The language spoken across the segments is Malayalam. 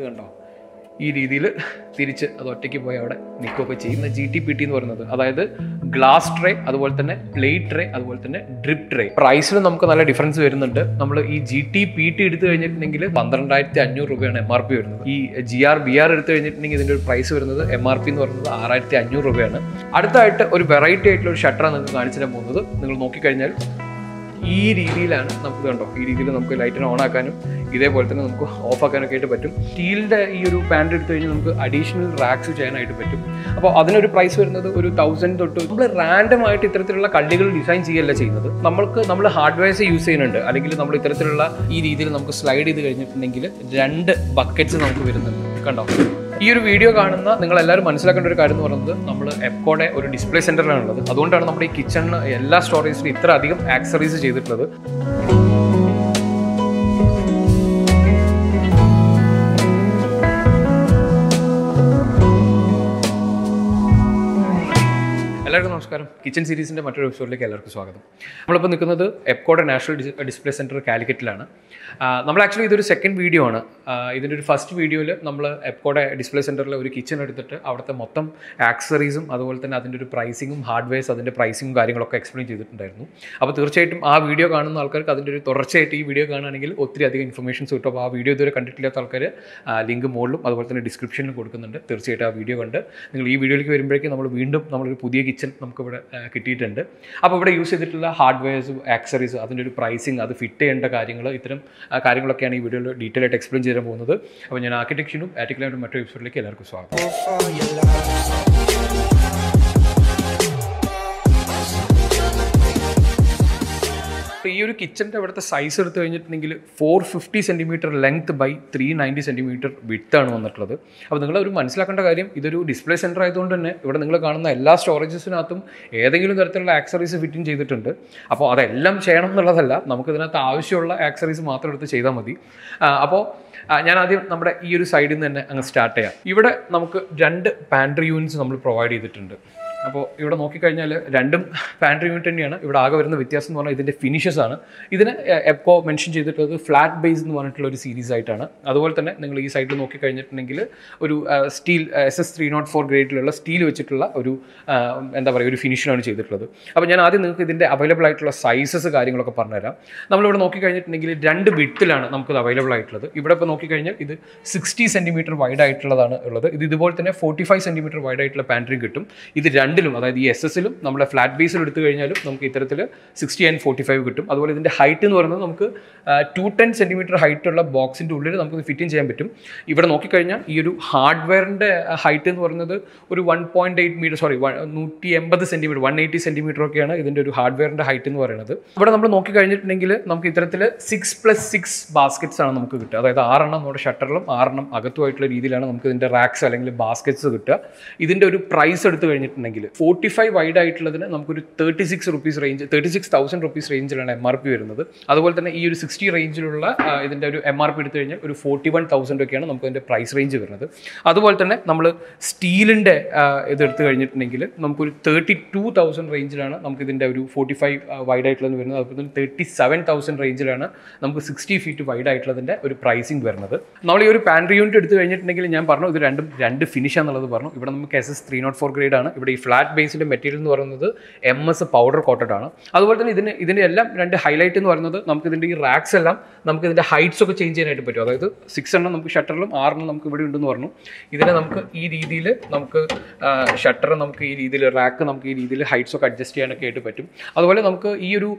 അത് കണ്ടോ ഈ രീതിയിൽ തിരിച്ച് അത് ഒറ്റയ്ക്ക് പോയി അവിടെ നിൽക്കുകയൊക്കെ ചെയ്യുന്ന ജി ടി പി ടി എന്ന് പറയുന്നത് അതായത് ഗ്ലാസ് ട്രേ അതുപോലെ തന്നെ പ്ലേറ്റ് ട്രേ അതുപോലെ തന്നെ ഡ്രിപ്പ് ട്രേ പ്രൈസിൽ നമുക്ക് നല്ല ഡിഫറൻസ് വരുന്നുണ്ട് നമ്മൾ ഈ ജി ടി പി ടി എടുത്തു കഴിഞ്ഞിട്ടുണ്ടെങ്കിൽ പന്ത്രണ്ടായിരത്തി അഞ്ഞൂറ് രൂപയാണ് എം ആർ പി വരുന്നത് ഈ ജി ആർ ബി ആർ എടുത്തു കഴിഞ്ഞിട്ടുണ്ടെങ്കിൽ ഇതിൻ്റെ ഒരു പ്രൈസ് വരുന്നത് എം ആർ പി എന്ന് പറയുന്നത് ആറായിരത്തി അഞ്ഞൂറ് രൂപയാണ് അടുത്തായിട്ട് ഒരു വെറൈറ്റി ആയിട്ടുള്ള ഒരു ഷട്ടറാണ് നിങ്ങൾക്ക് കാണിച്ചു തരാൻ പോകുന്നത് നിങ്ങൾ നോക്കിക്കഴിഞ്ഞാൽ ഈ രീതിയിലാണ് നമുക്ക് കണ്ടോ ഈ രീതിയിൽ നമുക്ക് ലൈറ്റിന് ഓൺ ആക്കാനും ഇതേപോലെ തന്നെ നമുക്ക് ഓഫ് ആക്കാനൊക്കെ ആയിട്ട് പറ്റും സ്റ്റീലിൻ്റെ ഈ ഒരു പാൻറ് എടുത്തു കഴിഞ്ഞാൽ നമുക്ക് അഡീഷണൽ റാക്സ് ചെയ്യാനായിട്ട് പറ്റും അപ്പോൾ അതിനൊരു പ്രൈസ് വരുന്നത് ഒരു തൗസൻഡ് തൊട്ട് നമ്മൾ റാൻഡം ആയിട്ട് ഇത്തരത്തിലുള്ള കള്ളികൾ ഡിസൈൻ ചെയ്യല്ല ചെയ്യുന്നത് നമ്മൾക്ക് നമ്മൾ ഹാർഡ്വെയർസ് യൂസ് ചെയ്യുന്നുണ്ട് അല്ലെങ്കിൽ നമ്മൾ ഇത്തരത്തിലുള്ള ഈ രീതിയിൽ നമുക്ക് സ്ലൈഡ് ചെയ്ത് കഴിഞ്ഞിട്ടുണ്ടെങ്കിൽ രണ്ട് ബക്കറ്റ്സ് നമുക്ക് വരുന്നുണ്ട് കണ്ടോ ഈ ഒരു വീഡിയോ കാണുന്ന നിങ്ങൾ എല്ലാവരും മനസ്സിലാക്കേണ്ട ഒരു കാര്യം എന്ന് പറയുന്നത് നമ്മൾ എപ്കോടെ ഒരു ഡിസ്പ്ലേ സെന്ററിലാണ് ഉള്ളത് അതുകൊണ്ടാണ് നമ്മുടെ ഈ കിച്ചണിന് എല്ലാ സ്റ്റോറേജിലും ഇത്ര അധികം ആക്സറീസ് ചെയ്തിട്ടുള്ളത് എല്ലാവർക്കും നമസ്കാരം കിച്ചൺ സീരീസിൻ്റെ മറ്റൊരു എപ്പിസോഡിലേക്ക് എല്ലാവർക്കും സ്വാഗതം നമ്മളിപ്പോൾ നിൽക്കുന്നത് എപ്കോടെ നാഷണൽ ഡിസ്പ്ലേ സെൻറ്റർ കാലിക്കറ്റിലാണ് നമ്മൾ ആക്ച്വലി ഇതൊരു സെക്കൻഡ് വീഡിയോ ആണ് ഇതിൻ്റെ ഒരു ഫസ്റ്റ് വീഡിയോയിൽ നമ്മൾ എപ്കോടെ ഡിസ്പ്ലേ സെൻറ്ററിൽ ഒരു കിച്ചൺ എടുത്തിട്ട് അവിടുത്തെ മൊത്തം ആക്സറീസും അതുപോലെ തന്നെ അതിൻ്റെ ഒരു പ്രൈസിങ്ങും ഹാർഡ്വെയർസ് അതിൻ്റെ പ്രൈസിങ്ങും കാര്യങ്ങളൊക്കെ എക്സ്പ്ലെയിൻ ചെയ്തിട്ടുണ്ടായിരുന്നു അപ്പോൾ തീർച്ചയായിട്ടും ആ വീഡിയോ കാണുന്ന ആൾക്കാർക്ക് അതിൻ്റെ ഒരു തുടർച്ചയായിട്ട് ഈ വീഡിയോ കാണുകയാണെങ്കിൽ ഒത്തിരി അധികം ഇൻഫർമേഷൻസ് കിട്ടും അപ്പോൾ ആ വീഡിയോ ഇതുവരെ കണ്ടിട്ടില്ലാത്ത ആൾക്കാർ ലിങ്ക് മുകളിലും അതുപോലെ തന്നെ ഡിസ്ക്രിപ്ഷനിലും കൊടുക്കുന്നുണ്ട് തീർച്ചയായിട്ടും ആ വീഡിയോ കണ്ട് നിങ്ങൾ ഈ വീഡിയോയിലേക്ക് വരുമ്പോഴേക്കും നമ്മൾ വീണ്ടും നമ്മളൊരു പുതിയ കിച്ചൺ കിച്ചൺ നമുക്കിവിടെ കിട്ടിയിട്ടുണ്ട് അപ്പോൾ ഇവിടെ യൂസ് ചെയ്തിട്ടുള്ള ഹാർഡ്വെയർസ് ആക്സറീസ് അതിൻ്റെ ഒരു പ്രൈസിങ് അത് ഫിറ്റ് ചെയ്യേണ്ട കാര്യങ്ങൾ ഇത്തരം കാര്യങ്ങളൊക്കെയാണ് ഈ വീഡിയോയിൽ ഡീറ്റെയിൽ ആയിട്ട് എക്സ്പ്ലെയിൻ ചെയ്യാൻ പോകുന്നത് അപ്പോൾ ഞാൻ ആർക്കിടെക്ചറിനും ആറ്റിക്കലായിട്ടും മറ്റൊരു എപ്പിസോഡിലേക്ക് എല്ലാവർക്കും സ്വാഗതം അപ്പോൾ ഈ ഒരു കിച്ചൻ്റെ അവിടുത്തെ സൈസ് എടുത്തു കഴിഞ്ഞിട്ടുണ്ടെങ്കിൽ four fifty centimetre length by three ninety centimetre ആണ് വന്നിട്ടുള്ളത് അപ്പോൾ നിങ്ങൾ ഒരു മനസ്സിലാക്കേണ്ട കാര്യം ഇതൊരു ഡിസ്പ്ലേ സെൻറ്റർ ആയതുകൊണ്ട് തന്നെ ഇവിടെ നിങ്ങൾ കാണുന്ന എല്ലാ സ്റ്റോറേജസിനകത്തും ഏതെങ്കിലും തരത്തിലുള്ള ആക്സറീസ് ഫിറ്റിംഗ് ചെയ്തിട്ടുണ്ട് അപ്പോൾ അതെല്ലാം ചെയ്യണം എന്നുള്ളതല്ല നമുക്കിതിനകത്ത് ആവശ്യമുള്ള ആക്സറീസ് മാത്രം എടുത്ത് ചെയ്താൽ മതി അപ്പോൾ ഞാൻ ആദ്യം നമ്മുടെ ഈ ഒരു സൈഡിൽ നിന്ന് തന്നെ അങ്ങ് സ്റ്റാർട്ട് ചെയ്യാം ഇവിടെ നമുക്ക് രണ്ട് പാൻട്രി യൂണിറ്റ്സ് നമ്മൾ പ്രൊവൈഡ് ചെയ്തിട്ടുണ്ട് അപ്പോൾ ഇവിടെ നോക്കിക്കഴിഞ്ഞാൽ രണ്ടും പാൻട്രി യൂണിറ്റ് തന്നെയാണ് ഇവിടെ ആകെ വരുന്ന വ്യത്യാസം എന്ന് പറഞ്ഞാൽ ഇതിൻ്റെ ഫിനിഷസ് ആണ് ഇതിന് എപ്പോ മെൻഷൻ ചെയ്തിട്ടുള്ളത് ഫ്ലാറ്റ് ബേസ് എന്ന് പറഞ്ഞിട്ടുള്ള ഒരു സീരീസ് ആയിട്ടാണ് അതുപോലെ തന്നെ നിങ്ങൾ ഈ സൈഡിൽ നോക്കിക്കഴിഞ്ഞിട്ടുണ്ടെങ്കിൽ ഒരു steel S S three nought four ഗ്രേഡിലുള്ള സ്റ്റീൽ വെച്ചിട്ടുള്ള ഒരു എന്താ പറയുക ഒരു ഫിനിഷിലാണ് ചെയ്തിട്ടുള്ളത് അപ്പോൾ ഞാൻ ആദ്യം നിങ്ങൾക്ക് ഇതിൻ്റെ അവൈലബിൾ ആയിട്ടുള്ള സൈസസ് കാര്യങ്ങളൊക്കെ പറഞ്ഞുതരാം നമ്മളിവിടെ നോക്കിക്കഴിഞ്ഞിട്ടുണ്ടെങ്കിൽ രണ്ട് വിട്ടിലാണ് നമുക്കത് അവൈലബിൾ ആയിട്ടുള്ളത് ഇവിടെ ഇപ്പോൾ നോക്കിക്കഴിഞ്ഞാൽ ഇത് സിക്സ്റ്റി സെൻറ്റിമീറ്റർ വൈഡ് ആയിട്ടുള്ളതാണ് ഉള്ളത് ഇത് ഇതുപോലെ തന്നെ ഫോർട്ടി ഫൈവ് സെൻറ്റിമീറ്റർ വൈഡ് ആയിട്ടുള്ള പാൻട്രി കിട്ടും ഇത് രണ്ട് രണ്ടിലും അതായത് ഈ എസ് എസിലും നമ്മുടെ ഫ്ലാറ്റ് ബേസിൽ എടുത്തു കഴിഞ്ഞാലും നമുക്ക് ഇത്തരത്തിൽ സിക്സ്റ്റി ആൻഡ് ഫോർട്ടി ഫൈവ് കിട്ടും അതുപോലെ ഇതിൻ്റെ ഹൈറ്റ് എന്ന് പറയുന്നത് നമുക്ക് ടു ടെൻ സെൻറ്റിമീറ്റർ ഹൈറ്റുള്ള ബോക്സിൻ്റെ ഉള്ളിൽ നമുക്ക് ഫിറ്റിംഗ് ചെയ്യാൻ പറ്റും ഇവിടെ നോക്കിക്കഴിഞ്ഞാൽ ഈ ഒരു ഹാർഡ്വെയറിൻ്റെ ഹൈറ്റ് എന്ന് പറയുന്നത് ഒരു one point eight metre sorry നൂറ്റി എൺപത് സെൻറ്റിമീറ്റർ വൺ എയ്റ്റി സെൻറ്റിമീറ്റർ ഒക്കെയാണ് ഇതിൻ്റെ ഒരു ഹാർഡ്വെയറിൻ്റെ ഹൈറ്റ് എന്ന് പറയുന്നത് ഇവിടെ നമ്മൾ നോക്കിക്കഴിഞ്ഞിട്ടുണ്ടെങ്കിൽ നമുക്ക് ഇത്തരത്തിൽ സിക്സ് പ്ലസ് സിക്സ് ബാസ്ക്കറ്റ്സ് ആണ് നമുക്ക് കിട്ടുക അതായത് ആറെണ്ണം നമ്മുടെ ഷട്ടറിലും ആറെണ്ണം അകത്തുമായിട്ടുള്ള രീതിയിലാണ് നമുക്ക് ഇതിൻ്റെ റാക്സ് അല്ലെങ്കിൽ ബാസ്ക്കറ്റ്സ് കിട്ടുക ഇതിൻ്റെ ഒരു പ്രൈസ് എടുത്തു കഴിഞ്ഞിട്ടുണ്ടെങ്കിൽ ആണെങ്കിൽ ഫോർട്ടി ഫൈവ് വൈഡ് ആയിട്ടുള്ളതിന് നമുക്കൊരു thirty six rupees range thirty six thousand rupees റേഞ്ചിലാണ് എം ആർ പി വരുന്നത് അതുപോലെ തന്നെ ഈ ഒരു സിക്സ്റ്റി റേഞ്ചിലുള്ള ഇതിൻ്റെ ഒരു എം ആർ പി എടുത്തു കഴിഞ്ഞാൽ ഒരു ഫോർട്ടി വൺ തൗസൻഡ് ഒക്കെയാണ് നമുക്ക് അതിൻ്റെ പ്രൈസ് റേഞ്ച് വരുന്നത് അതുപോലെ തന്നെ നമ്മൾ സ്റ്റീലിൻ്റെ ഇത് എടുത്തു കഴിഞ്ഞിട്ടുണ്ടെങ്കിൽ നമുക്കൊരു തേർട്ടി ടു തൗസൻഡ് റേഞ്ചിലാണ് നമുക്ക് ഇതിൻ്റെ ഒരു ഫോർട്ടി ഫൈവ് വൈഡ് ആയിട്ടുള്ളത് വരുന്നത് അതുപോലെ തന്നെ തേർട്ടി സെവൻ തൗസൻഡ് റേഞ്ചിലാണ് നമുക്ക് സിക്സ്റ്റി ഫീറ്റ് വൈഡ് ആയിട്ടുള്ളതിൻ്റെ ഒരു പ്രൈസിങ് വരുന്നത് നമ്മൾ ഈ ഒരു പാൻട്രി യൂണിറ്റ് എടുത്തു കഴിഞ്ഞിട്ടുണ്ടെങ്കിൽ ഞാൻ പറഞ്ഞു ഇത് രണ്ടും രണ്ട് ഫിനിഷ് എന്നുള്ളത് പറഞ്ഞു ഇവിടെ നമുക്ക് S S three nought four grade ആണ് ഇവിടെ ഈ ഫ്ലാറ്റ് ബേസിൻ്റെ മെറ്റീരിയൽ എന്ന് പറയുന്നത് എം എസ് പൗഡർ കോട്ടഡ് ആണ് അതുപോലെ തന്നെ ഇതിന് ഇതിൻ്റെ എല്ലാം രണ്ട് ഹൈലൈറ്റ് എന്ന് പറയുന്നത് നമുക്ക് ഇതിൻ്റെ ഈ റാക്സ് എല്ലാം നമുക്ക് ഇതിൻ്റെ ഹൈറ്റ്സ് ഒക്കെ ചേഞ്ച് ചെയ്യാനായിട്ട് പറ്റും അതായത് സിക്സ് എണ്ണം നമുക്ക് ഷട്ടറിലും ആറെണ്ണം നമുക്ക് ഇവിടെ ഉണ്ടെന്ന് പറഞ്ഞു ഇതിനെ നമുക്ക് ഈ രീതിയിൽ നമുക്ക് ഷട്ടർ നമുക്ക് ഈ രീതിയിൽ റാക്ക് നമുക്ക് ഈ രീതിയിൽ ഹൈറ്റ്സ് ഒക്കെ അഡ്ജസ്റ്റ് ചെയ്യാനൊക്കെ ആയിട്ട് പറ്റും അതുപോലെ നമുക്ക് ഈ ഒരു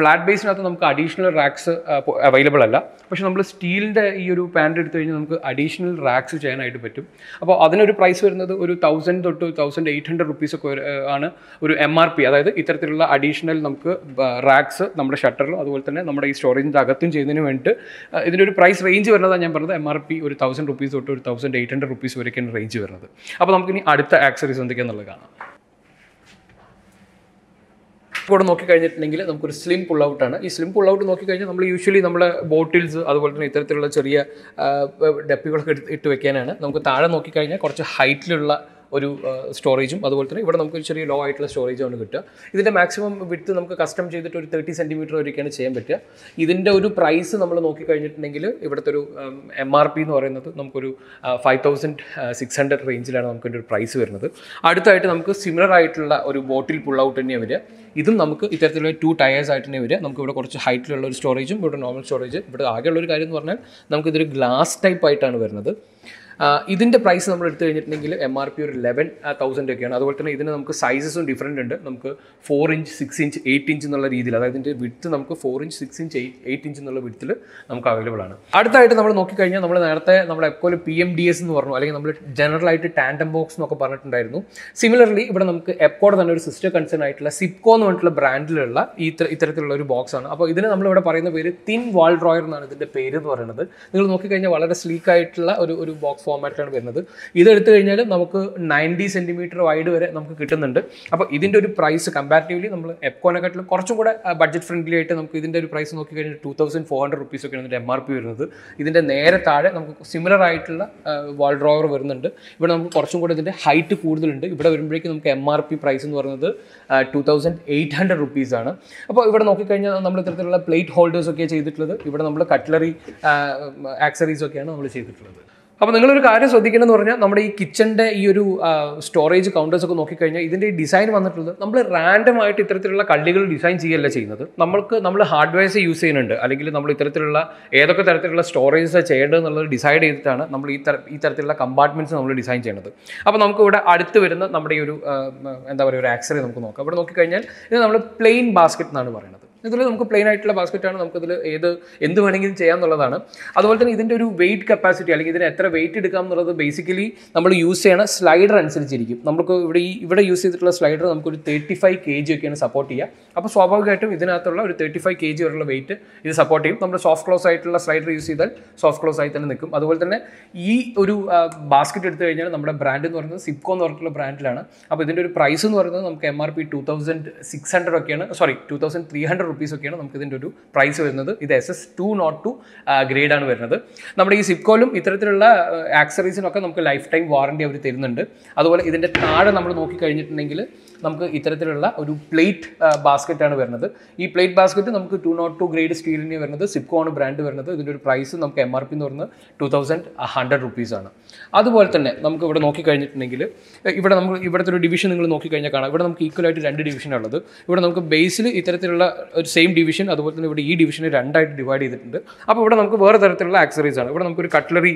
ഫ്ലാറ്റ് ബേസിനകത്ത് നമുക്ക് അഡീഷണൽ റാക്സ് അവൈലബിൾ അല്ല പക്ഷെ നമ്മൾ സ്റ്റീലിൻ്റെ ഈ ഒരു പാൻ്റ് എടുത്തു കഴിഞ്ഞാൽ നമുക്ക് അഡീഷണൽ റാക്സ് ചെയ്യാനായിട്ട് പറ്റും അപ്പോൾ അതിനൊരു പ്രൈസ് വരുന്നത് ഒരു തൗസൻഡ് തൊട്ട് തൗസൻഡ് എയ്റ്റ് ഹൺഡ്രഡ് റുപ്പീസ് ഒക്കെ ആണ് ഒരു എം ആർ പി അതായത് ഇത്തരത്തിലുള്ള അഡീഷണൽ നമുക്ക് റാക്സ് നമ്മുടെ ഷട്ടറിലും അതുപോലെ തന്നെ നമ്മുടെ ഈ സ്റ്റോറേജിൻ്റെ അകത്തും ചെയ്യുന്നതിന് വേണ്ടിയിട്ട് ഇതിൻ്റെ ഒരു പ്രൈസ് റേഞ്ച് വരുന്നതാണ് ഞാൻ പറഞ്ഞത് എം ആർ പി ഒരു തൗസൻഡ് റുപ്പീസ് തൊട്ട് ഒരു തൗസൻഡ് എയ്റ്റ് ഹൺഡ്രഡ് റുപ്പീസ് വരെയൊക്കെയാണ് റേഞ്ച് വരുന്നത് അപ്പോൾ നമുക്കിനി അടുത്ത ആക്സറീസ് എന്തൊക്കെയാണെന്നുള്ളത് കാണാം ഇവിടെ നോക്കിക്കഴിഞ്ഞിട്ടുണ്ടെങ്കിൽ നമുക്കൊരു സ്ലിം പുൾ ഔട്ടാണ് ഈ സ്ലിം പുൾ ഔട്ട് നോക്കിക്കഴിഞ്ഞാൽ നമ്മൾ യൂഷ്വലി നമ്മൾ ബോട്ടിൽസ് അതുപോലെ തന്നെ ഇത്തരത്തിലുള്ള ചെറിയ ഡപ്പികളൊക്കെ ഇട്ട് വെക്കാനാണ് നമുക്ക് താഴെ നോക്കിക്കഴിഞ്ഞാൽ കുറച്ച് ഹൈറ്റിലുള്ള ഒരു സ്റ്റോറേജും അതുപോലെ തന്നെ ഇവിടെ നമുക്ക് ചെറിയ ലോ ആയിട്ടുള്ള സ്റ്റോറേജാണ് കിട്ടുക ഇതിൻ്റെ മാക്സിമം വിടുത്ത് നമുക്ക് കസ്റ്റം ചെയ്തിട്ട് ഒരു തേർട്ടി സെൻറ്റിമീറ്റർ വരെയൊക്കെയാണ് ചെയ്യാൻ പറ്റുക ഇതിൻ്റെ ഒരു പ്രൈസ് നമ്മൾ നോക്കിക്കഴിഞ്ഞിട്ടുണ്ടെങ്കിൽ ഇവിടുത്തെ ഒരു എം ആർ പി എന്ന് പറയുന്നത് നമുക്കൊരു ഫൈവ് തൗസൻഡ് സിക്സ് ഹൺഡ്രഡ് റേഞ്ചിലാണ് നമുക്കൊരു പ്രൈസ് വരുന്നത് അടുത്തായിട്ട് നമുക്ക് സിമിലർ ആയിട്ടുള്ള ഒരു ബോട്ടിൽ പുൾ ഔട്ട് തന്നെയാണ് വരിക ഇതും നമുക്ക് ഇത്തരത്തിലുള്ള ടു ടയേഴ്സ് ആയിട്ട് തന്നെ വരിക നമുക്ക് ഇവിടെ കുറച്ച് ഹൈറ്റിലുള്ള ഒരു സ്റ്റോറേജും ഇവിടെ നോർമൽ സ്റ്റോറേജ് ഇവിടെ ആകെയുള്ള ഒരു കാര്യം എന്ന് പറഞ്ഞാൽ നമുക്കിതൊരു ഗ്ലാസ് ടൈപ്പ് ആയിട്ടാണ് വരുന്നത് ഇതിൻ്റെ പ്രൈസ് നമ്മൾ എടുത്തു കഴിഞ്ഞിട്ടുണ്ടെങ്കിൽ എം ആർ പി ഒരു ലെവൻ തൗസൻഡ് ഒക്കെയാണ് അതുപോലെ തന്നെ ഇതിന് നമുക്ക് സൈസസും ഡിഫറെൻ്റ് ഉണ്ട് നമുക്ക് four inch six inch eight inch എന്നുള്ള രീതിയിൽ അതായത് ഇതിൻ്റെ വിഡ്ത്ത് നമുക്ക് four inch six inch eight inch എന്നുള്ള വിഡ്ത്തിൽ നമുക്ക് അവൈലബിൾ ആണ് അടുത്തായിട്ട് നമ്മൾ നോക്കിക്കഴിഞ്ഞാൽ നമ്മൾ നേരത്തെ നമ്മുടെ എപ്പോലും പി എം ഡി എസ് എന്ന് പറഞ്ഞു അല്ലെങ്കിൽ നമ്മൾ ജനറൽ ആയിട്ട് ടാൻഡം ബോക്സ് എന്നൊക്കെ പറഞ്ഞിട്ടുണ്ടായിരുന്നു സിമിലർലി ഇവിടെ നമുക്ക് എപ്പോടെ തന്നെ ഒരു സിസ്റ്റർ കൺസേൺ ആയിട്ടുള്ള സിപ്കോ എന്ന് പറഞ്ഞിട്ടുള്ള ബ്രാൻഡിലുള്ള ഈ ഇത്തരത്തിലുള്ള ഒരു ബോക്സ് ആണ് അപ്പോൾ ഇതിന് നമ്മളിവിടെ പറയുന്ന പേര് തിൻ വാൾ ഡ്രോയർ എന്നാണ് ഇതിൻ്റെ പേര് എന്ന് പറയുന്നത് നിങ്ങൾ നോക്കിക്കഴിഞ്ഞാൽ വളരെ സ്ലീക്ക് ആയിട്ടുള്ള ഒരു ഒരു ബോക്സ് ഫോമാറ്റാണ് വരുന്നത് ഇത് എടുത്തു കഴിഞ്ഞാൽ നമുക്ക് നയൻറ്റി സെൻറ്റിമീറ്റർ വൈഡ് വരെ നമുക്ക് കിട്ടുന്നുണ്ട് അപ്പോൾ ഇതിൻ്റെ ഒരു പ്രൈസ് കമ്പാരിറ്റീവ്ലി നമ്മൾ എപ്കോനെക്കാട്ടിലും കുറച്ചും കൂടെ ബഡ്ജറ്റ് ഫ്രണ്ട്ലി ആയിട്ട് നമുക്ക് ഇതിൻ്റെ ഒരു പ്രൈസ് നോക്കി കഴിഞ്ഞാൽ two thousand four hundred rupees ഒക്കെയാണ് ഇതിൻ്റെ എം ആർ പി വരുന്നത് ഇതിൻ്റെ നേരെ താഴെ നമുക്ക് സിമിലർ ആയിട്ടുള്ള വാൾ ഡ്രോവർ വരുന്നുണ്ട് ഇവിടെ നമുക്ക് കുറച്ചും കൂടെ ഇതിൻ്റെ ഹൈറ്റ് കൂടുതലുണ്ട് ഇവിടെ വരുമ്പോഴേക്കും നമുക്ക് എം ആർ പി പ്രൈസ് എന്ന് പറയുന്നത് ടു തൗസൻഡ് എയ്റ്റ് ഹൺഡ്രഡ് ആണ് അപ്പോൾ ഇവിടെ നോക്കിക്കഴിഞ്ഞാൽ നമ്മൾ ഇത്തരത്തിലുള്ള പ്ലേറ്റ് ഹോൾഡേഴ്സ് ഒക്കെ ചെയ്തിട്ടുള്ളത് ഇവിടെ നമ്മൾ കട്ട്ലറി ആക്സറീസ് ഒക്കെയാണ് നമ്മൾ ചെയ്തിട്ടുള്ളത് അപ്പോൾ നിങ്ങളൊരു കാര്യം ശ്രദ്ധിക്കണമെന്ന് പറഞ്ഞാൽ നമ്മുടെ ഈ കിച്ചൻ്റെ ഈ ഒരു സ്റ്റോറേജ് കൗണ്ടേഴ്സ് ഒക്കെ നോക്കിക്കഴിഞ്ഞാൽ ഇതിൻ്റെ ഡിസൈൻ വന്നിട്ടുള്ളത് നമ്മൾ റാൻഡം ആയിട്ട് ഇത്തരത്തിലുള്ള കള്ളികൾ ഡിസൈൻ ചെയ്യല്ല ചെയ്യുന്നത് നമ്മൾക്ക് നമ്മൾ ഹാർഡ്വെയർസ് യൂസ് ചെയ്യുന്നുണ്ട് അല്ലെങ്കിൽ നമ്മൾ ഇത്തരത്തിലുള്ള ഏതൊക്കെ തരത്തിലുള്ള സ്റ്റോറേജസ് ചെയ്യേണ്ടത് എന്നുള്ളത് ഡിസൈഡ് ചെയ്തിട്ടാണ് നമ്മൾ ഈ തര ഈ തരത്തിലുള്ള കമ്പാർട്ട്മെൻറ്റ്സ് നമ്മൾ ഡിസൈൻ ചെയ്യുന്നത് അപ്പോൾ നമുക്ക് ഇവിടെ അടുത്ത് വരുന്ന നമ്മുടെ ഈ ഒരു എന്താ പറയുക ഒരു ആക്സറി നമുക്ക് നോക്കാം ഇവിടെ നോക്കിക്കഴിഞ്ഞാൽ ഇത് നമ്മൾ പ്ലെയിൻ ബാസ്ക്കറ്റ് എന്നാണ് പറയുന്നത് ഇതിൽ നമുക്ക് പ്ലെയിൻ ആയിട്ടുള്ള ബാസ്ക്കറ്റാണ് നമുക്കിതിൽ ഏത് എന്ത് വേണമെങ്കിലും ചെയ്യാമെന്നുള്ളതാണ് അതുപോലെ തന്നെ ഇതിൻ്റെ ഒരു വെയിറ്റ് കപ്പാസിറ്റി അല്ലെങ്കിൽ ഇതിന് എത്ര വെയിറ്റ് എടുക്കാം എന്നുള്ളത് ബേസിക്കലി നമ്മൾ യൂസ് ചെയ്യണ സ്ലൈഡർ അനുസരിച്ചിരിക്കും നമുക്ക് ഇവിടെ ഈ ഇവിടെ യൂസ് ചെയ്തിട്ടുള്ള സ്ലൈഡർ നമുക്കൊരു തേർട്ടി ഫൈവ് കെ ജി ഒക്കെയാണ് സപ്പോർട്ട് ചെയ്യുക അപ്പോൾ സ്വാഭാവികമായിട്ടും ഇതിനകത്തുള്ള ഒരു തേർട്ടി ഫൈവ് കെ ജി വരെയുള്ള വെയിറ്റ് ഇത് സപ്പോർട്ട് ചെയ്യും നമ്മൾ സോഫ്റ്റ് ക്ലോസ് ആയിട്ടുള്ള സ്ലൈഡർ യൂസ് ചെയ്താൽ സോഫ്റ്റ് ക്ലോസ് ആയി തന്നെ നിൽക്കും അതുപോലെ തന്നെ ഈ ഒരു ബാസ്ക്കറ്റ് എടുത്തു കഴിഞ്ഞാൽ നമ്മുടെ ബ്രാൻഡ് എന്ന് പറയുന്നത് സിപ്കോ എന്ന് പറഞ്ഞിട്ടുള്ള ബ്രാൻഡിലാണ് അപ്പോൾ ഇതിൻ്റെ ഒരു പ്രൈസ് എന്ന് പറയുന്നത് നമുക്ക് M R P two thousand six hundred ഒക്കെയാണ് sorry two thousand three hundred rupees ഒക്കെയാണ് നമുക്ക് ഇതിൻ്റെ ഒരു പ്രൈസ് വരുന്നത് ഇത് S S two nought two ഗ്രേഡാണ് വരുന്നത് നമ്മുടെ ഈ സിപ്കോലും ഇത്തരത്തിലുള്ള ആക്സറീസിനൊക്കെ നമുക്ക് ലൈഫ് ടൈം വാറണ്ടി അവർ തരുന്നുണ്ട് അതുപോലെ ഇതിൻ്റെ താഴെ നമ്മൾ നോക്കിക്കഴിഞ്ഞിട്ടുണ്ടെങ്കിൽ നമുക്ക് ഇത്തരത്തിലുള്ള ഒരു പ്ലേറ്റ് ബാസ്ക്കറ്റ് ആണ് വരുന്നത് ഈ പ്ലേറ്റ് ബാസ്ക്കറ്റ് നമുക്ക് ടു നോട്ട് ടു ഗ്രേഡ് സ്റ്റീലിന് വരുന്നത് സിപ്കോ ആണ് ബ്രാൻഡ് വരുന്നത് ഇതിൻ്റെ ഒരു പ്രൈസ് നമുക്ക് എം ആർ പി എന്ന് പറയുന്നത് ടു തൗസൻഡ് ഹൺഡ്രഡ് റുപ്പീസാണ് അതുപോലെ തന്നെ നമുക്ക് ഇവിടെ നോക്കിക്കഴിഞ്ഞിട്ടുണ്ടെങ്കിൽ ഇവിടെ നമുക്ക് ഇവിടുത്തെ ഒരു ഡിവിഷൻ നിങ്ങൾ നോക്കിക്കഴിഞ്ഞാൽ കാണാം ഇവിടെ നമുക്ക് ഈക്വലായിട്ട് രണ്ട് ഡിവിഷനുള്ളത് ഇവിടെ നമുക്ക് ബേസിൽ ഇത്തരത്തിലുള്ള ഒരു സെയിം ഡിവിഷൻ അതുപോലെ തന്നെ ഇവിടെ ഈ ഡിവിഷനെ രണ്ടായിട്ട് ഡിവൈഡ് ചെയ്തിട്ടുണ്ട് അപ്പോൾ ഇവിടെ നമുക്ക് വേറെ തരത്തിലുള്ള ആക്സറീസ് ആണ് ഇവിടെ നമുക്കൊരു കട്ട്ലറി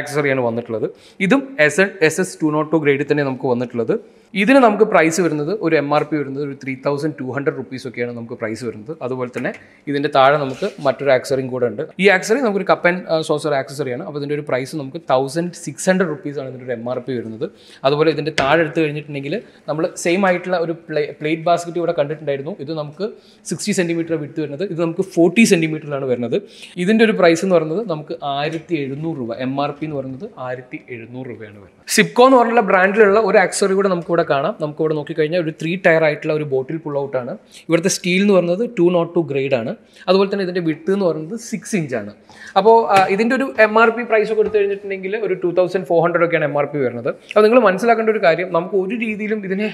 ആക്സസറിയാണ് വന്നിട്ടുള്ളത് ഇതും S S two nought two ഗ്രേഡിൽ തന്നെ നമുക്ക് വന്നിട്ടുള്ളത് ഇതിന് നമുക്ക് പ്രൈസ് വരുന്നത് ഒരു എം ആർ പി വരുന്നത് ഒരു three thousand two hundred rupees ഒക്കെയാണ് നമുക്ക് പ്രൈസ് വരുന്നത് അതുപോലെ തന്നെ ഇതിൻ്റെ താഴെ നമുക്ക് മറ്റൊരു ആക്സറിയും കൂടെ ഉണ്ട് ഈ ആക്സറി നമുക്കൊരു കപ്പ് ആൻഡ് സോസർ ആക്സസറിയാണ് അപ്പോൾ ഇതിൻ്റെ ഒരു പ്രൈസ് നമുക്ക് തൗസൻഡ് സിക്സ് ഹൺഡ്രഡ് റുപ്പീസാണ് ഇതിൻ്റെ ഒരു എം ആർ പി വരുന്നത് അതുപോലെ ഇതിൻ്റെ താഴെ എടുത്ത് കഴിഞ്ഞിട്ടുണ്ടെങ്കിൽ നമ്മൾ സെയിം ആയിട്ടുള്ള ഒരു പ്ലേ പ്ലേറ്റ് ബാസ്ക്കറ്റ് ഇവിടെ കണ്ടിട്ടുണ്ടായിരുന്നു ഇത് നമുക്ക് സിക്സ്റ്റി സെൻറ്റിമീറ്റർ വിട്ട് വരുന്നത് ഇത് നമുക്ക് ഫോർട്ടി സെൻറ്റിമീറ്ററിലാണ് വരുന്നത് ഇതിൻ്റെ ഒരു പ്രൈസ് എന്ന് പറയുന്നത് നമുക്ക് ആയിരത്തി എഴുന്നൂറ് രൂപ എം ആർ പി എന്ന് പറയുന്നത് ആയിരത്തി എഴുന്നൂറ് രൂപയാണ് വരുന്നത് സിപ്കോ എന്ന് പറഞ്ഞുള്ള ബ്രാൻഡിലുള്ള ഒരു ആക്സറി കൂടെ നമുക്ക് ഇവിടെ കാണാം നമുക്ക് ഇവിടെ നോക്കി കഴിഞ്ഞാൽ ഒരു ത്രീ ടയർ ആയിട്ടുള്ള ഒരു ബോട്ടിൽ പുൾ ഔട്ട് ആണ് ഇവിടുത്തെ സ്റ്റീൽ എന്ന് പറയുന്നത് ടു നോട്ട് ടു ഗ്രേഡ് ആണ് അതുപോലെ തന്നെ ഇതിൻ്റെ വിട്ട് എന്ന് പറയുന്നത് സിക്സ് ആണ് അപ്പോൾ ഇതിൻ്റെ ഒരു എം ആർ പി പ്രൈസ് ഒക്കെ കഴിഞ്ഞിട്ടുണ്ടെങ്കിൽ ഒരു ടു തൗസൻഡ് ഫോർ ഹൺഡ്രഡ് ഒക്കെയാണ് എം ആർ പി വരുന്നത് അപ്പോൾ നിങ്ങൾ മനസ്സിലാക്കേണ്ട ഒരു കാര്യം നമുക്ക് ഒരു രീതിയിലും ഇതിനെ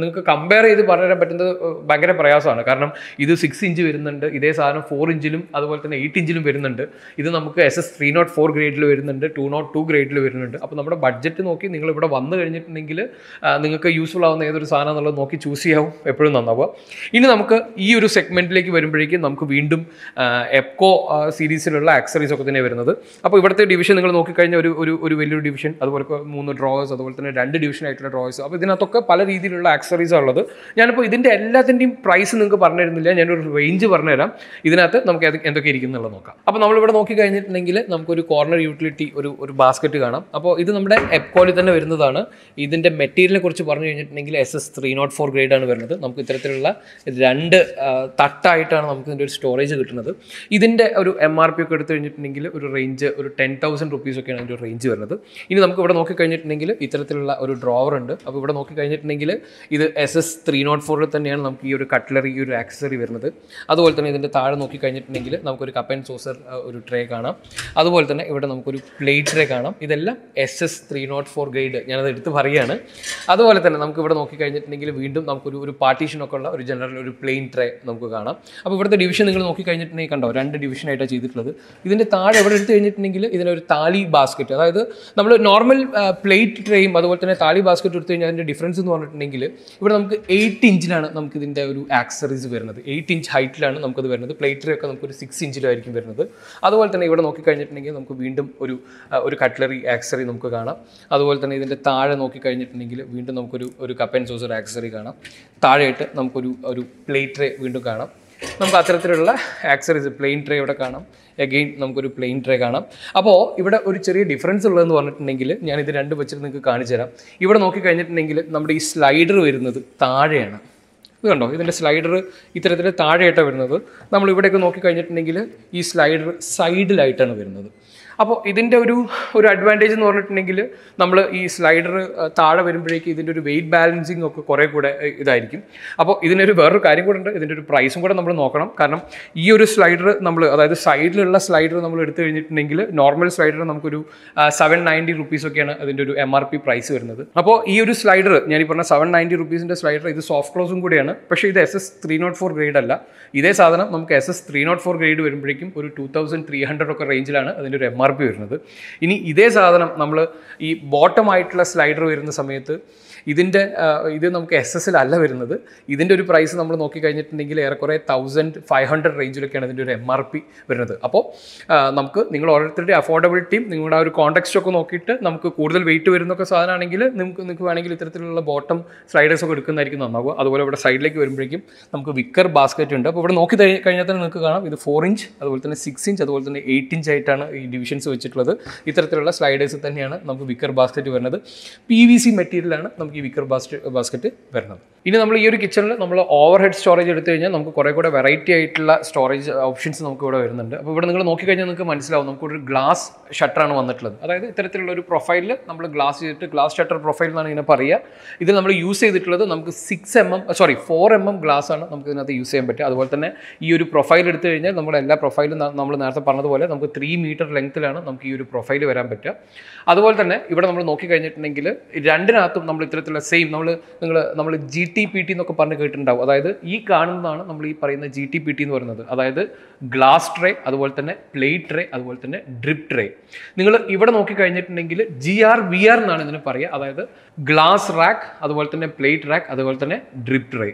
നിങ്ങൾക്ക് കമ്പയർ ചെയ്ത് പറയാൻ പറ്റുന്നത് ഭയങ്കര പ്രയാസമാണ് കാരണം ഇത് സിക്സ് ഇഞ്ച് വരുന്നുണ്ട് ഇതേ സാധനം ഫോർ ഇഞ്ചിലും അതുപോലെ തന്നെ എയ്റ്റ് ഇഞ്ചിലും വരുന്നുണ്ട് ഇത് നമുക്ക് S S three nought four ഗ്രേഡിൽ വരുന്നുണ്ട് ടു നോട്ട് ടു ഗ്രേഡിൽ വരുന്നുണ്ട് അപ്പോൾ നമ്മുടെ ബഡ്ജറ്റ് നോക്കി നിങ്ങൾ ഇവിടെ വന്നു കഴിഞ്ഞിട്ടുണ്ടെങ്കിൽ നിങ്ങൾക്ക് യൂസ്ഫുൾ ആവുന്ന ഏതൊരു സാധനം സാധനം എന്നുള്ളത് നോക്കി ചൂസ് ചെയ്യാവും എപ്പോഴും നന്നാവുക ഇനി നമുക്ക് ഈ ഒരു സെഗ്മെൻറ്റിലേക്ക് വരുമ്പോഴേക്കും നമുക്ക് വീണ്ടും എപ്കോ സീരീസിലുള്ള ആക്സറീസ് ഒക്കെ തന്നെ വരുന്നത് അപ്പോൾ ഇവിടുത്തെ ഡിവിഷൻ നിങ്ങൾ നോക്കിക്കഴിഞ്ഞാൽ ഒരു ഒരു ഒരു വലിയൊരു ഡിവിഷൻ അതുപോലെ മൂന്ന് ഡ്രോവേഴ്സ് അതുപോലെ തന്നെ രണ്ട് ഡിവിഷൻ ആയിട്ടുള്ള ഡ്രോയേഴ്സ് അപ്പോൾ ഇതിനകത്തൊക്കെ പല രീതിയിലുള്ള ആക്സറീസ് ഉള്ളത് ഞാനിപ്പോൾ ഇതിൻ്റെ എല്ലാത്തിൻ്റെയും പ്രൈസ് നിങ്ങൾക്ക് പറഞ്ഞു തരുന്നില്ല ഞാനൊരു റേഞ്ച് പറഞ്ഞുതരാം ഇതിനകത്ത് നമുക്ക് എന്തൊക്കെ ഇരിക്കുന്നുള്ളത് നോക്കാം അപ്പോൾ നമ്മളിവിടെ നോക്കി കഴിഞ്ഞിട്ടുണ്ടെങ്കിൽ നമുക്കൊരു കോർണർ യൂട്ടിലിറ്റി ഒരു ഒരു ബാസ്ക്കറ്റ് കാണാം അപ്പോൾ ഇത് നമ്മുടെ എപ്കോയിൽ തന്നെ വരുന്നതാണ് ഇതിൻ്റെ മെറ്റീരിയലിനെ കുറിച്ച് പറഞ്ഞു കഴിഞ്ഞിട്ടുണ്ടെങ്കിൽ S S three nought four ഗ്രേഡാണ് വരുന്നത് നമുക്ക് ഇത്തരത്തിലുള്ള രണ്ട് തട്ടായിട്ടാണ് നമുക്ക് ഇതിൻ്റെ ഒരു സ്റ്റോറേജ് കിട്ടുന്നത് ഇതിൻ്റെ ഒരു എം ആർ പി ഒക്കെ എടുത്തു കഴിഞ്ഞിട്ടുണ്ടെങ്കിൽ ഒരു റേഞ്ച് ഒരു ടെൻ തൗസൻഡ് റുപ്പീസൊക്കെയാണ് അതിൻ്റെ ഒരു റേഞ്ച് വരുന്നത് ഇനി നമുക്ക് ഇവിടെ നോക്കിക്കഴിഞ്ഞിട്ടുണ്ടെങ്കിൽ ഇത്തരത്തിലുള്ള ഒരു ഡ്രോവർ ഉണ്ട് അപ്പോൾ ഇവിടെ നോക്കിക്കഴിഞ്ഞിട്ടുണ്ടെങ്കിൽ ഇത് എസ് എസ് ത്രീ നോട്ട് ഫോറിൽ തന്നെയാണ് നമുക്ക് ഈ ഒരു കട്ട്ലറി ഈ ഒരു ആക്സസറി വരുന്നത് അതുപോലെ തന്നെ ഇതിൻ്റെ താഴെ നോക്കിക്കഴിഞ്ഞിട്ടുണ്ടെങ്കിൽ നമുക്കൊരു കപ്പ് ആൻഡ് സോസർ ഒരു ട്രേ കാണാം അതുപോലെ തന്നെ ഇവിടെ നമുക്കൊരു പ്ലേറ്റ് ട്രേ കാണാം ഇതെല്ലാം S S three nought four grade ഞാനത് എടുത്ത് പറയുകയാണ് അതുപോലെ തന്നെ നമുക്ക് ഇവിടെ നോക്കിക്കഴിഞ്ഞാൽ കഴിഞ്ഞിട്ടുണ്ടെങ്കിൽ വീണ്ടും നമുക്കൊരു ഒരു പാർട്ടീഷൻ ഒക്കെ ഉള്ള ഒരു ജനറൽ ഒരു പ്ലെയിൻ ട്രേ നമുക്ക് കാണാം അപ്പോൾ ഇവിടുത്തെ ഡിവിഷൻ നിങ്ങൾ നോക്കി കഴിഞ്ഞിട്ടുണ്ടെങ്കിൽ കണ്ടോ രണ്ട് ഡിവിഷനായിട്ടാണ് ചെയ്തിട്ടുള്ളത് ഇതിൻ്റെ താഴെ എവിടെ എടുത്തു കഴിഞ്ഞിട്ടുണ്ടെങ്കിൽ ഇതിനൊരു താലി ബാസ്ക്കറ്റ് അതായത് നമ്മൾ നോർമൽ പ്ലേറ്റ് ട്രേയും അതുപോലെ തന്നെ താലി ബാസ്ക്കറ്റ് എടുത്തു കഴിഞ്ഞാൽ അതിൻ്റെ ഡിഫറൻസ് എന്ന് പറഞ്ഞിട്ടുണ്ടെങ്കിൽ ഇവിടെ നമുക്ക് എയ്റ്റ് ഇഞ്ചിലാണ് നമുക്ക് ഇതിൻ്റെ ഒരു ആക്സറീസ് വരുന്നത് എയ്റ്റ് ഇഞ്ച് ഹൈറ്റിലാണ് നമുക്കത് വരുന്നത് പ്ലേറ്റ് ട്രേ ഒക്കെ നമുക്കൊരു സിക്സ് ഇഞ്ചിലായിരിക്കും വരുന്നത് അതുപോലെ തന്നെ ഇവിടെ നോക്കി കഴിഞ്ഞിട്ടുണ്ടെങ്കിൽ നമുക്ക് വീണ്ടും ഒരു ഒരു കട്ട്ലറി ആക്സറി നമുക്ക് കാണാം അതുപോലെ തന്നെ ഇതിൻ്റെ താഴെ നോക്കി കഴിഞ്ഞിട്ടുണ്ടെങ്കിൽ വീണ്ടും നമുക്കൊരു ഒരു കപ്പ് ആൻഡ് സോസർ ഒരു ആക്സസറി കാണാം താഴെയായിട്ട് നമുക്കൊരു ഒരു പ്ലേറ്റ് ട്രേ വീണ്ടും കാണാം നമുക്ക് അത്തരത്തിലുള്ള ആക്സറീസ് പ്ലെയിൻ ട്രേ ഇവിടെ കാണാം എഗെയിൻ നമുക്കൊരു പ്ലെയിൻ ട്രേ കാണാം അപ്പോൾ ഇവിടെ ഒരു ചെറിയ ഡിഫറൻസ് ഉള്ളതെന്ന് പറഞ്ഞിട്ടുണ്ടെങ്കിൽ ഞാൻ ഇത് രണ്ട് വെച്ചിട്ട് നിങ്ങൾക്ക് കാണിച്ചു തരാം ഇവിടെ നോക്കിക്കഴിഞ്ഞിട്ടുണ്ടെങ്കിൽ നമ്മുടെ ഈ സ്ലൈഡർ വരുന്നത് താഴെയാണ് ഇത് കണ്ടോ ഇതിൻ്റെ സ്ലൈഡർ ഇത്തരത്തിൽ താഴെയായിട്ടാണ് വരുന്നത് നമ്മൾ ഇവിടെയൊക്കെ നോക്കിക്കഴിഞ്ഞിട്ടുണ്ടെങ്കിൽ ഈ സ്ലൈഡർ സൈഡിലായിട്ടാണ് വരുന്നത് അപ്പോൾ ഇതിൻ്റെ ഒരു ഒരു അഡ്വാൻറ്റേജ് എന്ന് പറഞ്ഞിട്ടുണ്ടെങ്കിൽ നമ്മൾ ഈ സ്ലൈഡർ താഴെ വരുമ്പോഴേക്ക് ഇതിൻ്റെ ഒരു വെയിറ്റ് ബാലൻസിങ് ഒക്കെ കുറേ കൂടെ ഇതായിരിക്കും അപ്പോൾ ഇതിനൊരു വേറൊരു കാര്യം കൂടെ ഉണ്ട് ഇതിൻ്റെ ഒരു പ്രൈസും കൂടെ നമ്മൾ നോക്കണം കാരണം ഈ ഒരു സ്ലൈഡർ നമ്മൾ അതായത് സൈഡിലുള്ള സ്ലൈഡർ നമ്മൾ എടുത്തു കഴിഞ്ഞിട്ടുണ്ടെങ്കിൽ നോർമൽ സ്ലൈഡർ നമുക്കൊരു സെവൻ നയൻറ്റി റുപ്പീസൊക്കെയാണ് അതിൻ്റെ ഒരു എം ആർ പി പ്രൈസ് വരുന്നത് അപ്പോൾ ഈ ഒരു സ്ലൈഡർ ഞാൻ ഈ പറഞ്ഞ സെവൻ നയൻറ്റി റുപ്പീസിൻ്റെ സ്ലൈഡർ ഇത് സോഫ്റ്റ് ക്ലോസും കൂടിയാണ് പക്ഷേ ഇത് S S three nought four grade അല്ല ഇതേ സാധനം നമുക്ക് S S three nought four grade വരുമ്പോഴേക്കും ഒരു ടു തൗസൻഡ് ത്രീ ഹൺഡ്രഡ് ഒക്കെ റേഞ്ചിലാണ് അതിൻ്റെ ഒരു എം എം ആർ പി വരുന്നത് ഇനി ഇതേ സാധനം നമ്മൾ ഈ ബോട്ടം ആയിട്ടുള്ള സ്ലൈഡർ വരുന്ന സമയത്ത് ഇതിൻ്റെ ഇത് നമുക്ക് എസ് എസ് എസിലല്ല വരുന്നത് ഇതിൻ്റെ ഒരു പ്രൈസ് നമ്മൾ നോക്കിക്കഴിഞ്ഞിട്ടുണ്ടെങ്കിൽ ഏറെക്കുറെ തൗസൻഡ് ഫൈവ് ഹൺഡ്രഡ് റേഞ്ചിലൊക്കെയാണ് ഇതിൻ്റെ ഒരു എം ആർ പി വരുന്നത് അപ്പോൾ നമുക്ക് നിങ്ങൾ ഓരോരുത്തരുടെ അഫോർഡബിലിറ്റിയും നിങ്ങളുടെ ആ ഒരു കോൺടാക്സ്റ്റ് ഒക്കെ നോക്കിയിട്ട് നമുക്ക് കൂടുതൽ വെയിറ്റ് വരുന്നൊക്കെ സാധനമാണെങ്കിൽ നിങ്ങൾക്ക് നിങ്ങൾക്ക് വേണമെങ്കിൽ ഇത്തരത്തിലുള്ള ബോട്ടം സ്ലൈഡേഴ്സ് ഒക്കെ എടുക്കുന്നതായിരിക്കും നന്നാവുക അതുപോലെ ഇവിടെ സൈഡിലേക്ക് വരുമ്പോഴേക്കും നമുക്ക് വിക്കർ ബാസ്ക്കറ്റ് ഉണ്ട് അപ്പോൾ ഇവിടെ നോക്കി കഴിഞ്ഞാൽ തന്നെ നിങ്ങൾക്ക് കാണാം ഇത് ഫോർ ഇഞ്ച് അതുപോലെ തന്നെ സിക്സ് ഇഞ്ച് അതുപോലെ തന്നെ എയ്റ്റ് ഇഞ്ച് ആയിട്ടാണ് ഈ ഡിവിഷൻസ് വെച്ചിട്ടുള്ളത് ഇത്തരത്തിലുള്ള സ്ലൈഡേഴ്സ് തന്നെയാണ് നമുക്ക് വിക്കർ ബാസ്ക്കറ്റ് വരുന്നത് പി വി സി മെറ്റീരിയലാണ് നമുക്ക് നമുക്ക് ഈ വിക്കർ ബാസ്കറ്റ് ബാസ്ക്കറ്റ് വരുന്നത് ഇനി നമ്മൾ ഈ ഒരു കിച്ചണിൽ നമ്മൾ ഓവർ ഹെഡ് സ്റ്റോറേജ് എടുത്തു കഴിഞ്ഞാൽ നമുക്ക് കുറേ കൂടെ വെറൈറ്റി ആയിട്ടുള്ള സ്റ്റോറേജ് ഓപ്ഷൻസ് നമുക്ക് ഇവിടെ വരുന്നുണ്ട് അപ്പോൾ ഇവിടെ നിങ്ങൾ നോക്കിക്കഴിഞ്ഞാൽ നിങ്ങൾക്ക് മനസ്സിലാവും നമുക്കൊരു ഗ്ലാസ് ഷട്ടറാണ് വന്നിട്ടുള്ളത് അതായത് ഇത്തരത്തിലുള്ള ഒരു പ്രൊഫൈലിൽ നമ്മൾ ഗ്ലാസ് ചെയ്തിട്ട് ഗ്ലാസ് ഷട്ടർ പ്രൊഫൈൽ എന്നാണ് ഇതിനെ പറയുക ഇതിൽ നമ്മൾ യൂസ് ചെയ്തിട്ടുള്ളത് നമുക്ക് six M M sorry four M M glass ആണ് നമുക്ക് ഇതിനകത്ത് യൂസ് ചെയ്യാൻ പറ്റുക അതുപോലെ തന്നെ ഈ ഒരു പ്രൊഫൈൽ എടുത്തു കഴിഞ്ഞാൽ നമ്മുടെ എല്ലാ പ്രൊഫൈലും നമ്മൾ നേരത്തെ പറഞ്ഞതുപോലെ നമുക്ക് ത്രീ മീറ്റർ ലെങ്ത്തിലാണ് നമുക്ക് ഈ ഒരു പ്രൊഫൈൽ വരാൻ പറ്റുക അതുപോലെ തന്നെ ഇവിടെ നമ്മൾ നോക്കി കഴിഞ്ഞിട്ടുണ്ടെങ്കിൽ രണ്ടിനകത്തും നമ്മൾ ഇത്തരത്തിൽ തരത്തിലുള്ള സെയിം നമ്മൾ നിങ്ങൾ നമ്മൾ ജി ടി പി ടി എന്നൊക്കെ പറഞ്ഞ് കേട്ടിട്ടുണ്ടാവും അതായത് ഈ കാണുന്നതാണ് നമ്മൾ ഈ പറയുന്ന ജി ടി പി ടി എന്ന് പറയുന്നത് അതായത് ഗ്ലാസ് ട്രേ അതുപോലെ തന്നെ പ്ലേറ്റ് ട്രേ അതുപോലെ തന്നെ ഡ്രിപ്പ് ട്രേ നിങ്ങൾ ഇവിടെ നോക്കിക്കഴിഞ്ഞിട്ടുണ്ടെങ്കിൽ ജി ആർ വി ആർ എന്നാണ് ഇതിന് പറയുക അതായത് ഗ്ലാസ് റാക്ക് അതുപോലെ തന്നെ പ്ലേറ്റ് റാക്ക് അതുപോലെ തന്നെ ഡ്രിപ്പ് ട്രേ